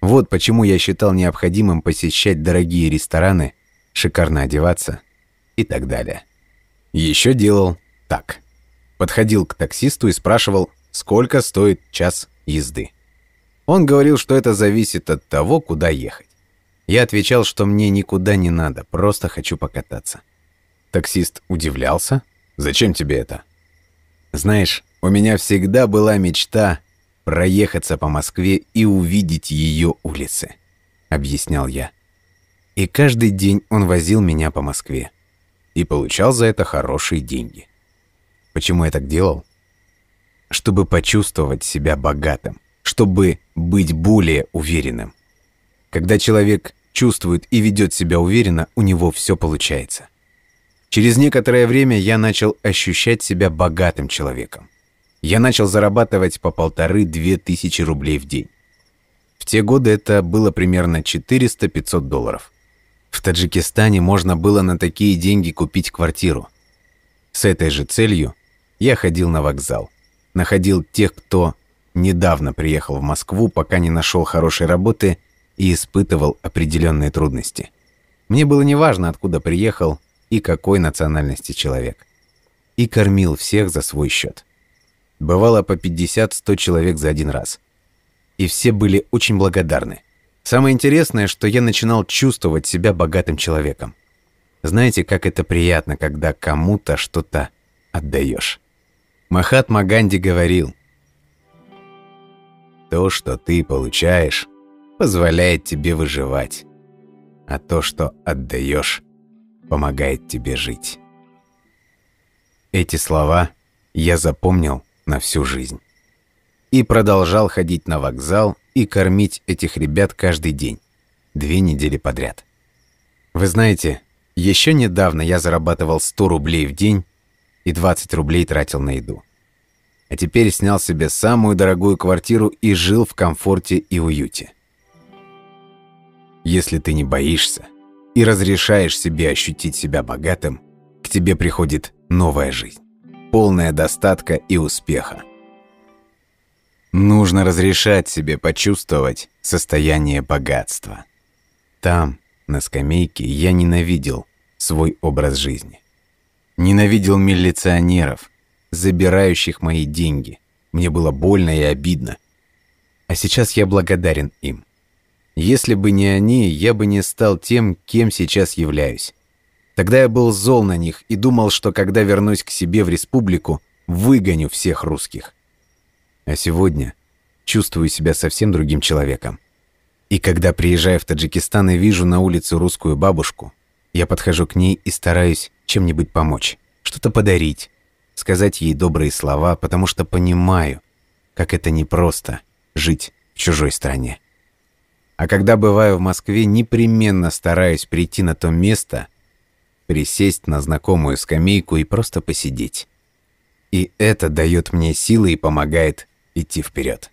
Вот почему я считал необходимым посещать дорогие рестораны, шикарно одеваться и так далее. Еще делал так. Подходил к таксисту и спрашивал, сколько стоит час езды. Он говорил, что это зависит от того, куда ехать. Я отвечал, что мне никуда не надо, просто хочу покататься. Таксист удивлялся. «Зачем тебе это?» «Знаешь, у меня всегда была мечта проехаться по Москве и увидеть ее улицы», — объяснял я. И каждый день он возил меня по Москве. И получал за это хорошие деньги. Почему я так делал? Чтобы почувствовать себя богатым чтобы быть более уверенным. Когда человек чувствует и ведет себя уверенно, у него все получается. Через некоторое время я начал ощущать себя богатым человеком. Я начал зарабатывать по полторы-две тысячи рублей в день. В те годы это было примерно 400-500 долларов. В Таджикистане можно было на такие деньги купить квартиру. С этой же целью я ходил на вокзал, находил тех, кто недавно приехал в Москву, пока не нашел хорошей работы и испытывал определенные трудности. Мне было неважно, откуда приехал и какой национальности человек. И кормил всех за свой счет. Бывало по 50-100 человек за один раз. И все были очень благодарны. Самое интересное, что я начинал чувствовать себя богатым человеком. Знаете, как это приятно, когда кому-то что-то отдаешь. Махатма Ганди говорил – то, что ты получаешь, позволяет тебе выживать, а то, что отдаешь, помогает тебе жить. Эти слова я запомнил на всю жизнь. И продолжал ходить на вокзал и кормить этих ребят каждый день, две недели подряд. Вы знаете, еще недавно я зарабатывал 100 рублей в день и 20 рублей тратил на еду а теперь снял себе самую дорогую квартиру и жил в комфорте и уюте. Если ты не боишься и разрешаешь себе ощутить себя богатым, к тебе приходит новая жизнь, полная достатка и успеха. Нужно разрешать себе почувствовать состояние богатства. Там, на скамейке, я ненавидел свой образ жизни. Ненавидел милиционеров – забирающих мои деньги. Мне было больно и обидно. А сейчас я благодарен им. Если бы не они, я бы не стал тем, кем сейчас являюсь. Тогда я был зол на них и думал, что когда вернусь к себе в республику, выгоню всех русских. А сегодня чувствую себя совсем другим человеком. И когда приезжаю в Таджикистан и вижу на улице русскую бабушку, я подхожу к ней и стараюсь чем-нибудь помочь, что-то подарить, сказать ей добрые слова, потому что понимаю, как это непросто — жить в чужой стране. А когда бываю в Москве, непременно стараюсь прийти на то место, присесть на знакомую скамейку и просто посидеть. И это дает мне силы и помогает идти вперед.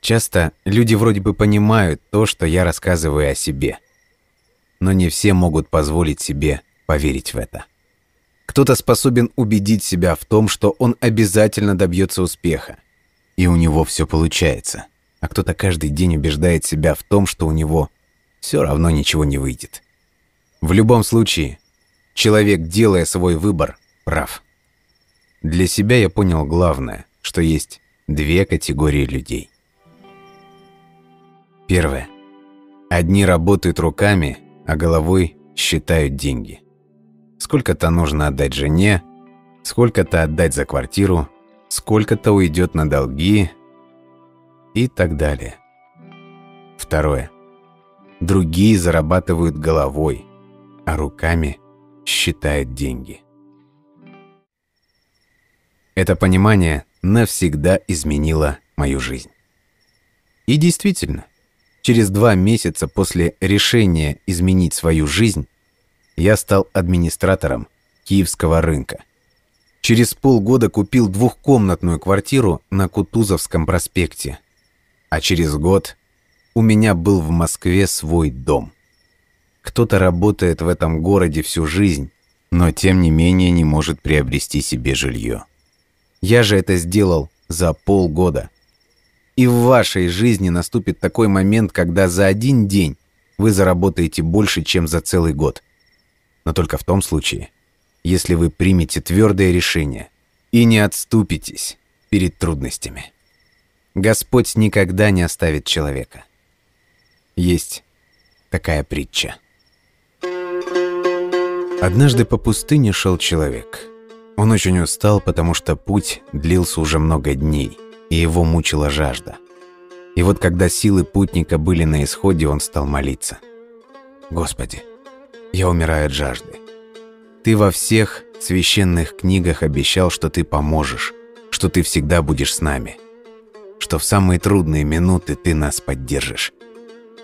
Часто люди вроде бы понимают то, что я рассказываю о себе, но не все могут позволить себе поверить в это. Кто-то способен убедить себя в том, что он обязательно добьется успеха. И у него все получается. А кто-то каждый день убеждает себя в том, что у него все равно ничего не выйдет. В любом случае, человек, делая свой выбор, прав. Для себя я понял главное, что есть две категории людей. Первое. Одни работают руками, а головой считают деньги – Сколько-то нужно отдать жене, сколько-то отдать за квартиру, сколько-то уйдет на долги и так далее. Второе. Другие зарабатывают головой, а руками считают деньги. Это понимание навсегда изменило мою жизнь. И действительно, через два месяца после решения изменить свою жизнь я стал администратором Киевского рынка. Через полгода купил двухкомнатную квартиру на Кутузовском проспекте. А через год у меня был в Москве свой дом. Кто-то работает в этом городе всю жизнь, но тем не менее не может приобрести себе жилье. Я же это сделал за полгода. И в вашей жизни наступит такой момент, когда за один день вы заработаете больше, чем за целый год – но только в том случае, если вы примете твердое решение и не отступитесь перед трудностями. Господь никогда не оставит человека. Есть такая притча. Однажды по пустыне шел человек. Он очень устал, потому что путь длился уже много дней, и его мучила жажда. И вот когда силы путника были на исходе, он стал молиться. «Господи, я умираю от жажды. Ты во всех священных книгах обещал, что ты поможешь, что ты всегда будешь с нами, что в самые трудные минуты ты нас поддержишь.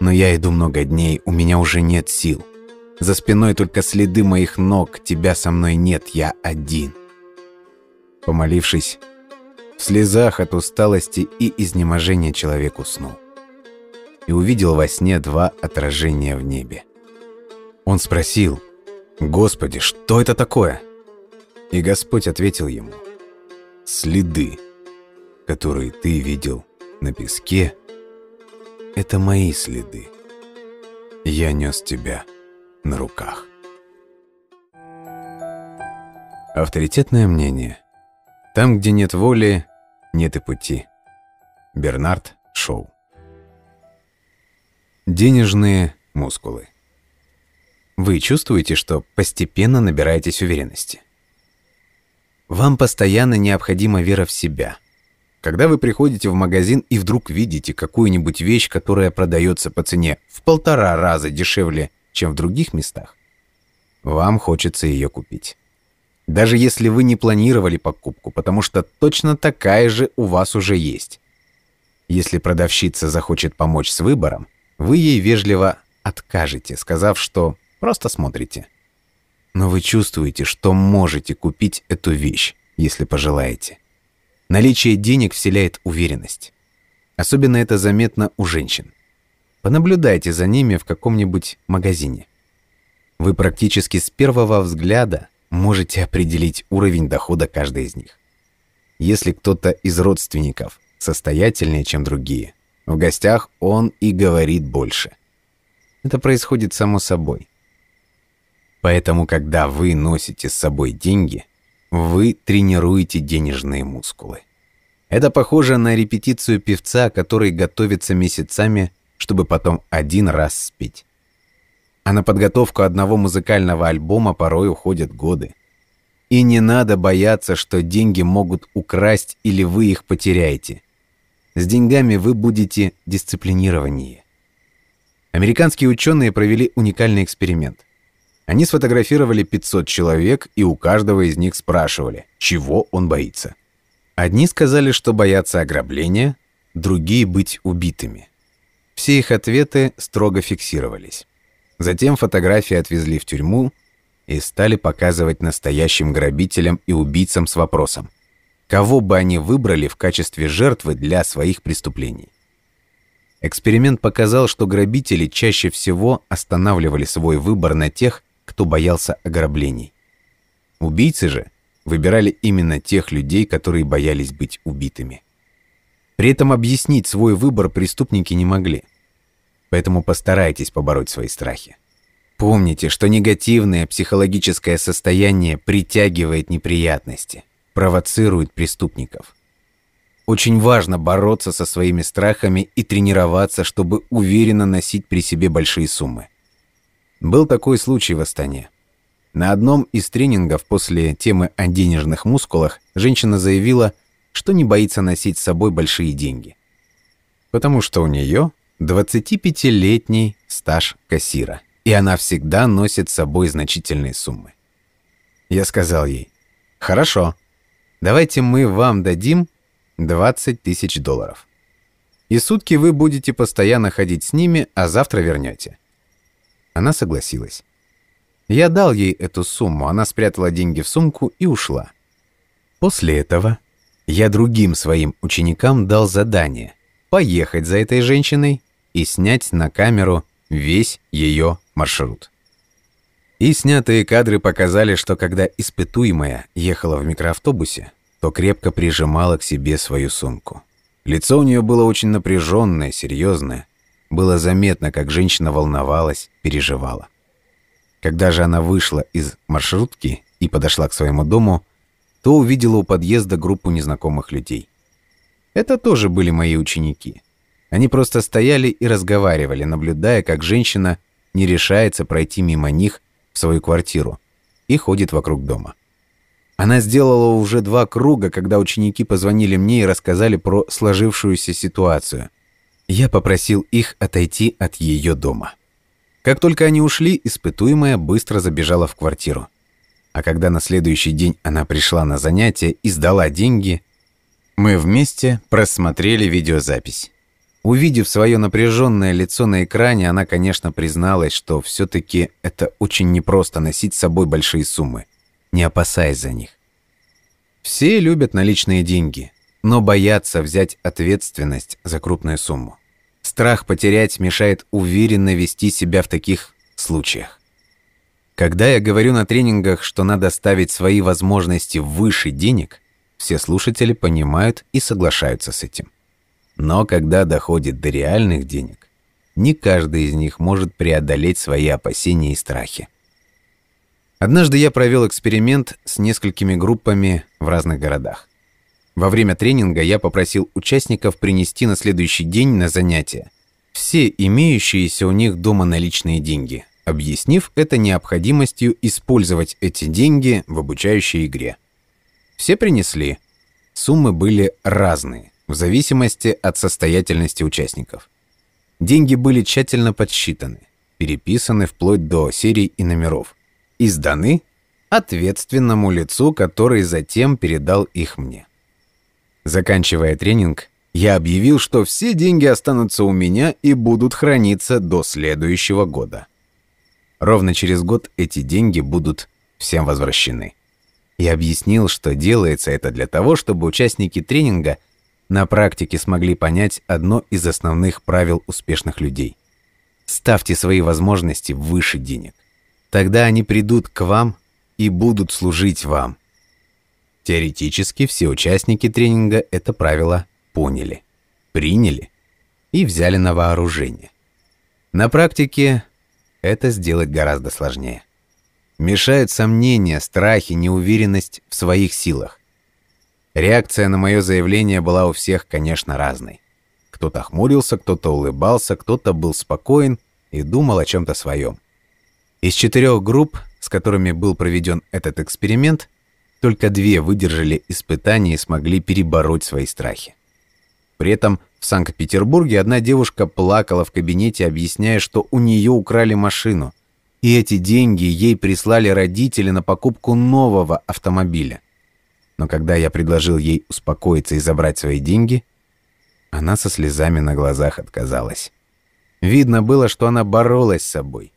Но я иду много дней, у меня уже нет сил. За спиной только следы моих ног, тебя со мной нет, я один. Помолившись, в слезах от усталости и изнеможения человек уснул и увидел во сне два отражения в небе. Он спросил, «Господи, что это такое?» И Господь ответил ему, «Следы, которые ты видел на песке, это мои следы. Я нес тебя на руках». Авторитетное мнение. Там, где нет воли, нет и пути. Бернард Шоу. Денежные мускулы. Вы чувствуете, что постепенно набираетесь уверенности. Вам постоянно необходима вера в себя. Когда вы приходите в магазин и вдруг видите какую-нибудь вещь, которая продается по цене в полтора раза дешевле, чем в других местах, вам хочется ее купить. Даже если вы не планировали покупку, потому что точно такая же у вас уже есть. Если продавщица захочет помочь с выбором, вы ей вежливо откажете, сказав, что Просто смотрите. Но вы чувствуете, что можете купить эту вещь, если пожелаете. Наличие денег вселяет уверенность. Особенно это заметно у женщин. Понаблюдайте за ними в каком-нибудь магазине. Вы практически с первого взгляда можете определить уровень дохода каждой из них. Если кто-то из родственников состоятельнее, чем другие, в гостях он и говорит больше. Это происходит само собой. Поэтому, когда вы носите с собой деньги, вы тренируете денежные мускулы. Это похоже на репетицию певца, который готовится месяцами, чтобы потом один раз спеть. А на подготовку одного музыкального альбома порой уходят годы. И не надо бояться, что деньги могут украсть или вы их потеряете. С деньгами вы будете дисциплинированнее. Американские ученые провели уникальный эксперимент – они сфотографировали 500 человек и у каждого из них спрашивали, чего он боится. Одни сказали, что боятся ограбления, другие — быть убитыми. Все их ответы строго фиксировались. Затем фотографии отвезли в тюрьму и стали показывать настоящим грабителям и убийцам с вопросом, кого бы они выбрали в качестве жертвы для своих преступлений. Эксперимент показал, что грабители чаще всего останавливали свой выбор на тех, кто боялся ограблений. Убийцы же выбирали именно тех людей, которые боялись быть убитыми. При этом объяснить свой выбор преступники не могли. Поэтому постарайтесь побороть свои страхи. Помните, что негативное психологическое состояние притягивает неприятности, провоцирует преступников. Очень важно бороться со своими страхами и тренироваться, чтобы уверенно носить при себе большие суммы. Был такой случай в Астане. На одном из тренингов после темы о денежных мускулах женщина заявила, что не боится носить с собой большие деньги. Потому что у нее 25-летний стаж кассира, и она всегда носит с собой значительные суммы. Я сказал ей, «Хорошо, давайте мы вам дадим 20 тысяч долларов. И сутки вы будете постоянно ходить с ними, а завтра вернете. Она согласилась. Я дал ей эту сумму, она спрятала деньги в сумку и ушла. После этого я другим своим ученикам дал задание поехать за этой женщиной и снять на камеру весь ее маршрут. И снятые кадры показали, что когда испытуемая ехала в микроавтобусе, то крепко прижимала к себе свою сумку. Лицо у нее было очень напряженное, серьезное, было заметно, как женщина волновалась, переживала. Когда же она вышла из маршрутки и подошла к своему дому, то увидела у подъезда группу незнакомых людей. Это тоже были мои ученики. Они просто стояли и разговаривали, наблюдая, как женщина не решается пройти мимо них в свою квартиру и ходит вокруг дома. Она сделала уже два круга, когда ученики позвонили мне и рассказали про сложившуюся ситуацию – я попросил их отойти от ее дома. Как только они ушли, испытуемая быстро забежала в квартиру. А когда на следующий день она пришла на занятия и сдала деньги, мы вместе просмотрели видеозапись. Увидев свое напряженное лицо на экране, она, конечно, призналась, что все-таки это очень непросто носить с собой большие суммы, не опасаясь за них. Все любят наличные деньги, но боятся взять ответственность за крупную сумму. Страх потерять мешает уверенно вести себя в таких случаях. Когда я говорю на тренингах, что надо ставить свои возможности выше денег, все слушатели понимают и соглашаются с этим. Но когда доходит до реальных денег, не каждый из них может преодолеть свои опасения и страхи. Однажды я провел эксперимент с несколькими группами в разных городах. Во время тренинга я попросил участников принести на следующий день на занятия все имеющиеся у них дома наличные деньги, объяснив это необходимостью использовать эти деньги в обучающей игре. Все принесли. Суммы были разные, в зависимости от состоятельности участников. Деньги были тщательно подсчитаны, переписаны вплоть до серий и номеров, и сданы ответственному лицу, который затем передал их мне. Заканчивая тренинг, я объявил, что все деньги останутся у меня и будут храниться до следующего года. Ровно через год эти деньги будут всем возвращены. Я объяснил, что делается это для того, чтобы участники тренинга на практике смогли понять одно из основных правил успешных людей. Ставьте свои возможности выше денег. Тогда они придут к вам и будут служить вам – Теоретически все участники тренинга это правило поняли, приняли и взяли на вооружение. На практике это сделать гораздо сложнее. Мешают сомнения, страхи, неуверенность в своих силах. Реакция на мое заявление была у всех, конечно, разной. Кто-то хмурился, кто-то улыбался, кто-то был спокоен и думал о чем-то своем. Из четырех групп, с которыми был проведен этот эксперимент, только две выдержали испытания и смогли перебороть свои страхи. При этом в Санкт-Петербурге одна девушка плакала в кабинете, объясняя, что у нее украли машину, и эти деньги ей прислали родители на покупку нового автомобиля. Но когда я предложил ей успокоиться и забрать свои деньги, она со слезами на глазах отказалась. Видно было, что она боролась с собой.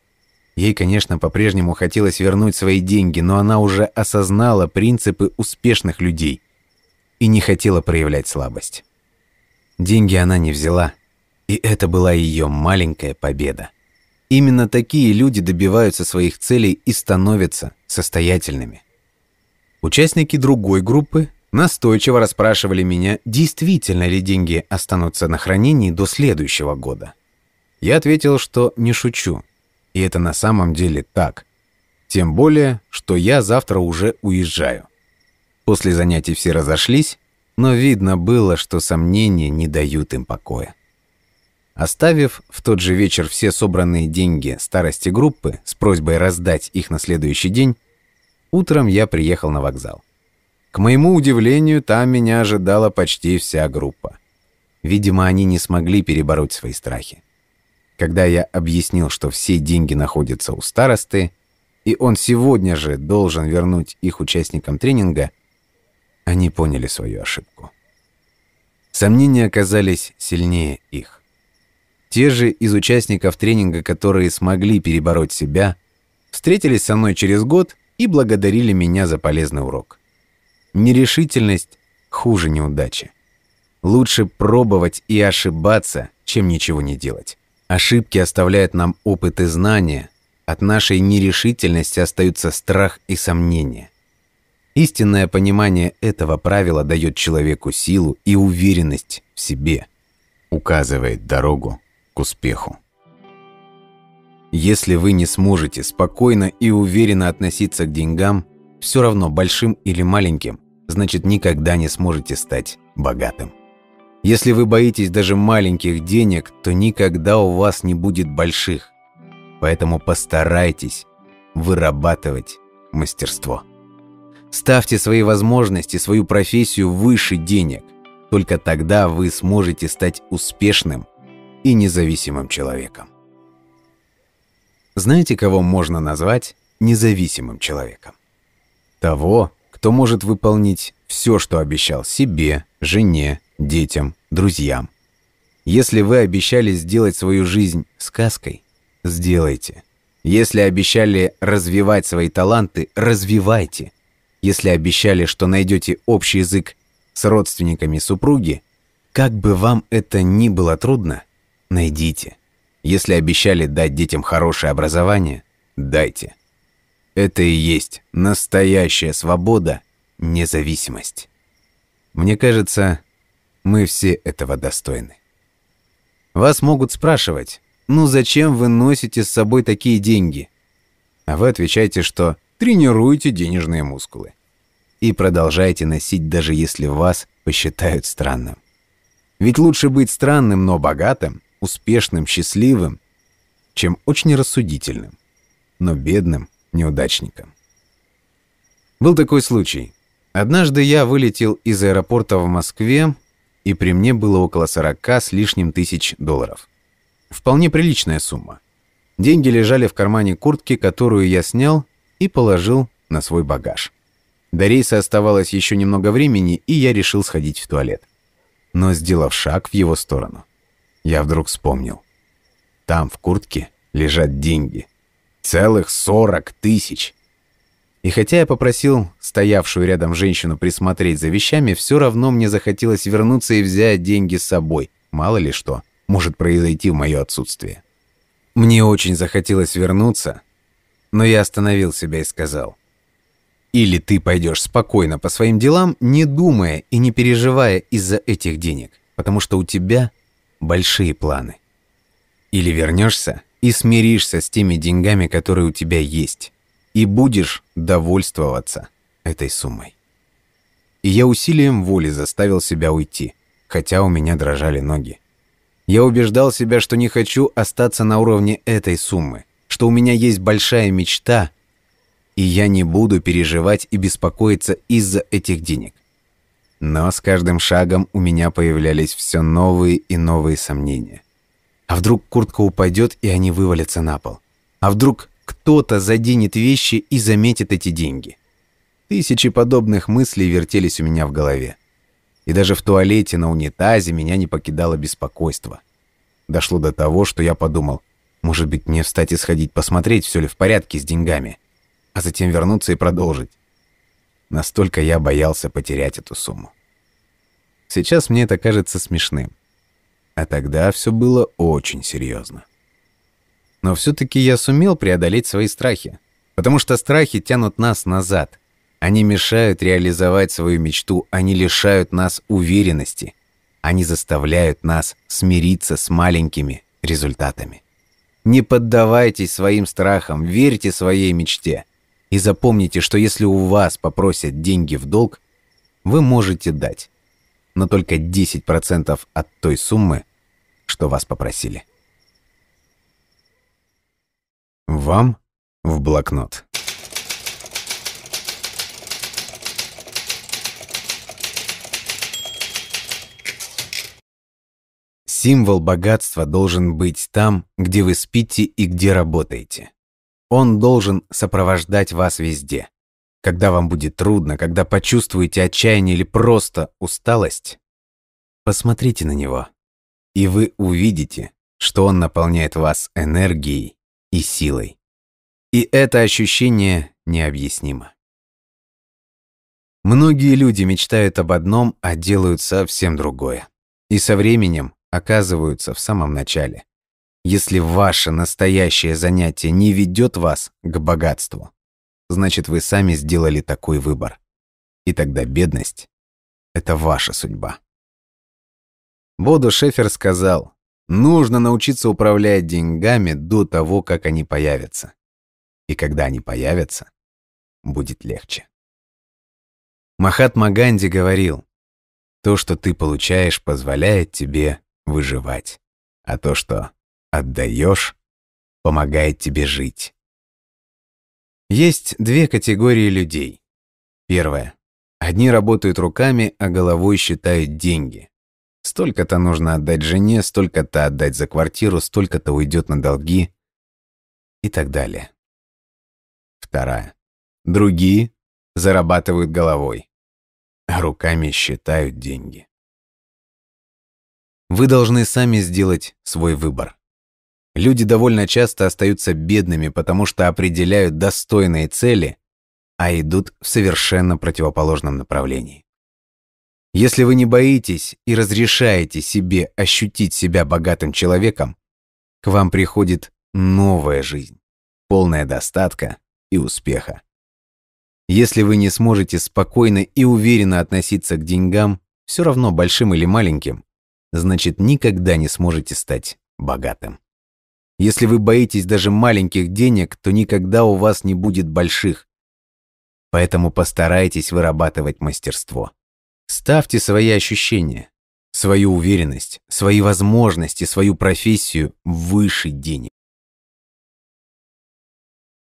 Ей, конечно, по-прежнему хотелось вернуть свои деньги, но она уже осознала принципы успешных людей и не хотела проявлять слабость. Деньги она не взяла, и это была ее маленькая победа. Именно такие люди добиваются своих целей и становятся состоятельными. Участники другой группы настойчиво расспрашивали меня, действительно ли деньги останутся на хранении до следующего года. Я ответил, что не шучу. И это на самом деле так. Тем более, что я завтра уже уезжаю. После занятий все разошлись, но видно было, что сомнения не дают им покоя. Оставив в тот же вечер все собранные деньги старости группы с просьбой раздать их на следующий день, утром я приехал на вокзал. К моему удивлению, там меня ожидала почти вся группа. Видимо, они не смогли перебороть свои страхи. Когда я объяснил, что все деньги находятся у старосты, и он сегодня же должен вернуть их участникам тренинга, они поняли свою ошибку. Сомнения оказались сильнее их. Те же из участников тренинга, которые смогли перебороть себя, встретились со мной через год и благодарили меня за полезный урок. Нерешительность хуже неудачи. Лучше пробовать и ошибаться, чем ничего не делать. Ошибки оставляют нам опыт и знания, от нашей нерешительности остаются страх и сомнения. Истинное понимание этого правила дает человеку силу и уверенность в себе, указывает дорогу к успеху. Если вы не сможете спокойно и уверенно относиться к деньгам, все равно большим или маленьким, значит никогда не сможете стать богатым. Если вы боитесь даже маленьких денег, то никогда у вас не будет больших. Поэтому постарайтесь вырабатывать мастерство. Ставьте свои возможности, свою профессию выше денег. Только тогда вы сможете стать успешным и независимым человеком. Знаете, кого можно назвать независимым человеком? Того, кто может выполнить все, что обещал себе, жене, детям друзьям. Если вы обещали сделать свою жизнь сказкой, сделайте. Если обещали развивать свои таланты, развивайте. Если обещали, что найдете общий язык с родственниками супруги, как бы вам это ни было трудно, найдите. Если обещали дать детям хорошее образование, дайте. Это и есть настоящая свобода, независимость. Мне кажется, мы все этого достойны. Вас могут спрашивать, ну зачем вы носите с собой такие деньги? А вы отвечаете, что тренируете денежные мускулы. И продолжаете носить, даже если вас посчитают странным. Ведь лучше быть странным, но богатым, успешным, счастливым, чем очень рассудительным, но бедным неудачником. Был такой случай. Однажды я вылетел из аэропорта в Москве и при мне было около 40 с лишним тысяч долларов. Вполне приличная сумма. Деньги лежали в кармане куртки, которую я снял и положил на свой багаж. До рейса оставалось еще немного времени, и я решил сходить в туалет. Но сделав шаг в его сторону, я вдруг вспомнил. Там в куртке лежат деньги. Целых 40 тысяч. И хотя я попросил стоявшую рядом женщину присмотреть за вещами, все равно мне захотелось вернуться и взять деньги с собой. Мало ли что может произойти в мое отсутствие. Мне очень захотелось вернуться, но я остановил себя и сказал. Или ты пойдешь спокойно по своим делам, не думая и не переживая из-за этих денег, потому что у тебя большие планы. Или вернешься и смиришься с теми деньгами, которые у тебя есть и будешь довольствоваться этой суммой. И я усилием воли заставил себя уйти, хотя у меня дрожали ноги. Я убеждал себя, что не хочу остаться на уровне этой суммы, что у меня есть большая мечта, и я не буду переживать и беспокоиться из-за этих денег. Но с каждым шагом у меня появлялись все новые и новые сомнения. А вдруг куртка упадет, и они вывалятся на пол? А вдруг кто-то заденет вещи и заметит эти деньги. Тысячи подобных мыслей вертелись у меня в голове. И даже в туалете на унитазе меня не покидало беспокойство. Дошло до того, что я подумал, может быть, мне встать и сходить посмотреть, все ли в порядке с деньгами, а затем вернуться и продолжить. Настолько я боялся потерять эту сумму. Сейчас мне это кажется смешным. А тогда все было очень серьезно. Но все-таки я сумел преодолеть свои страхи. Потому что страхи тянут нас назад. Они мешают реализовать свою мечту, они лишают нас уверенности. Они заставляют нас смириться с маленькими результатами. Не поддавайтесь своим страхам, верьте своей мечте. И запомните, что если у вас попросят деньги в долг, вы можете дать, но только 10% от той суммы, что вас попросили. Вам в блокнот. Символ богатства должен быть там, где вы спите и где работаете. Он должен сопровождать вас везде. Когда вам будет трудно, когда почувствуете отчаяние или просто усталость, посмотрите на него, и вы увидите, что он наполняет вас энергией и силой. И это ощущение необъяснимо. Многие люди мечтают об одном, а делают совсем другое. И со временем оказываются в самом начале. Если ваше настоящее занятие не ведет вас к богатству, значит вы сами сделали такой выбор. И тогда бедность – это ваша судьба. Боду Шефер сказал, Нужно научиться управлять деньгами до того, как они появятся. И когда они появятся, будет легче. Махатма Ганди говорил, то, что ты получаешь, позволяет тебе выживать, а то, что отдаешь, помогает тебе жить. Есть две категории людей. первое, Одни работают руками, а головой считают деньги. Столько-то нужно отдать жене, столько-то отдать за квартиру, столько-то уйдет на долги и так далее. Вторая. Другие зарабатывают головой, а руками считают деньги. Вы должны сами сделать свой выбор. Люди довольно часто остаются бедными, потому что определяют достойные цели, а идут в совершенно противоположном направлении. Если вы не боитесь и разрешаете себе ощутить себя богатым человеком, к вам приходит новая жизнь, полная достатка и успеха. Если вы не сможете спокойно и уверенно относиться к деньгам, все равно большим или маленьким, значит никогда не сможете стать богатым. Если вы боитесь даже маленьких денег, то никогда у вас не будет больших. Поэтому постарайтесь вырабатывать мастерство. Ставьте свои ощущения, свою уверенность, свои возможности, свою профессию выше денег.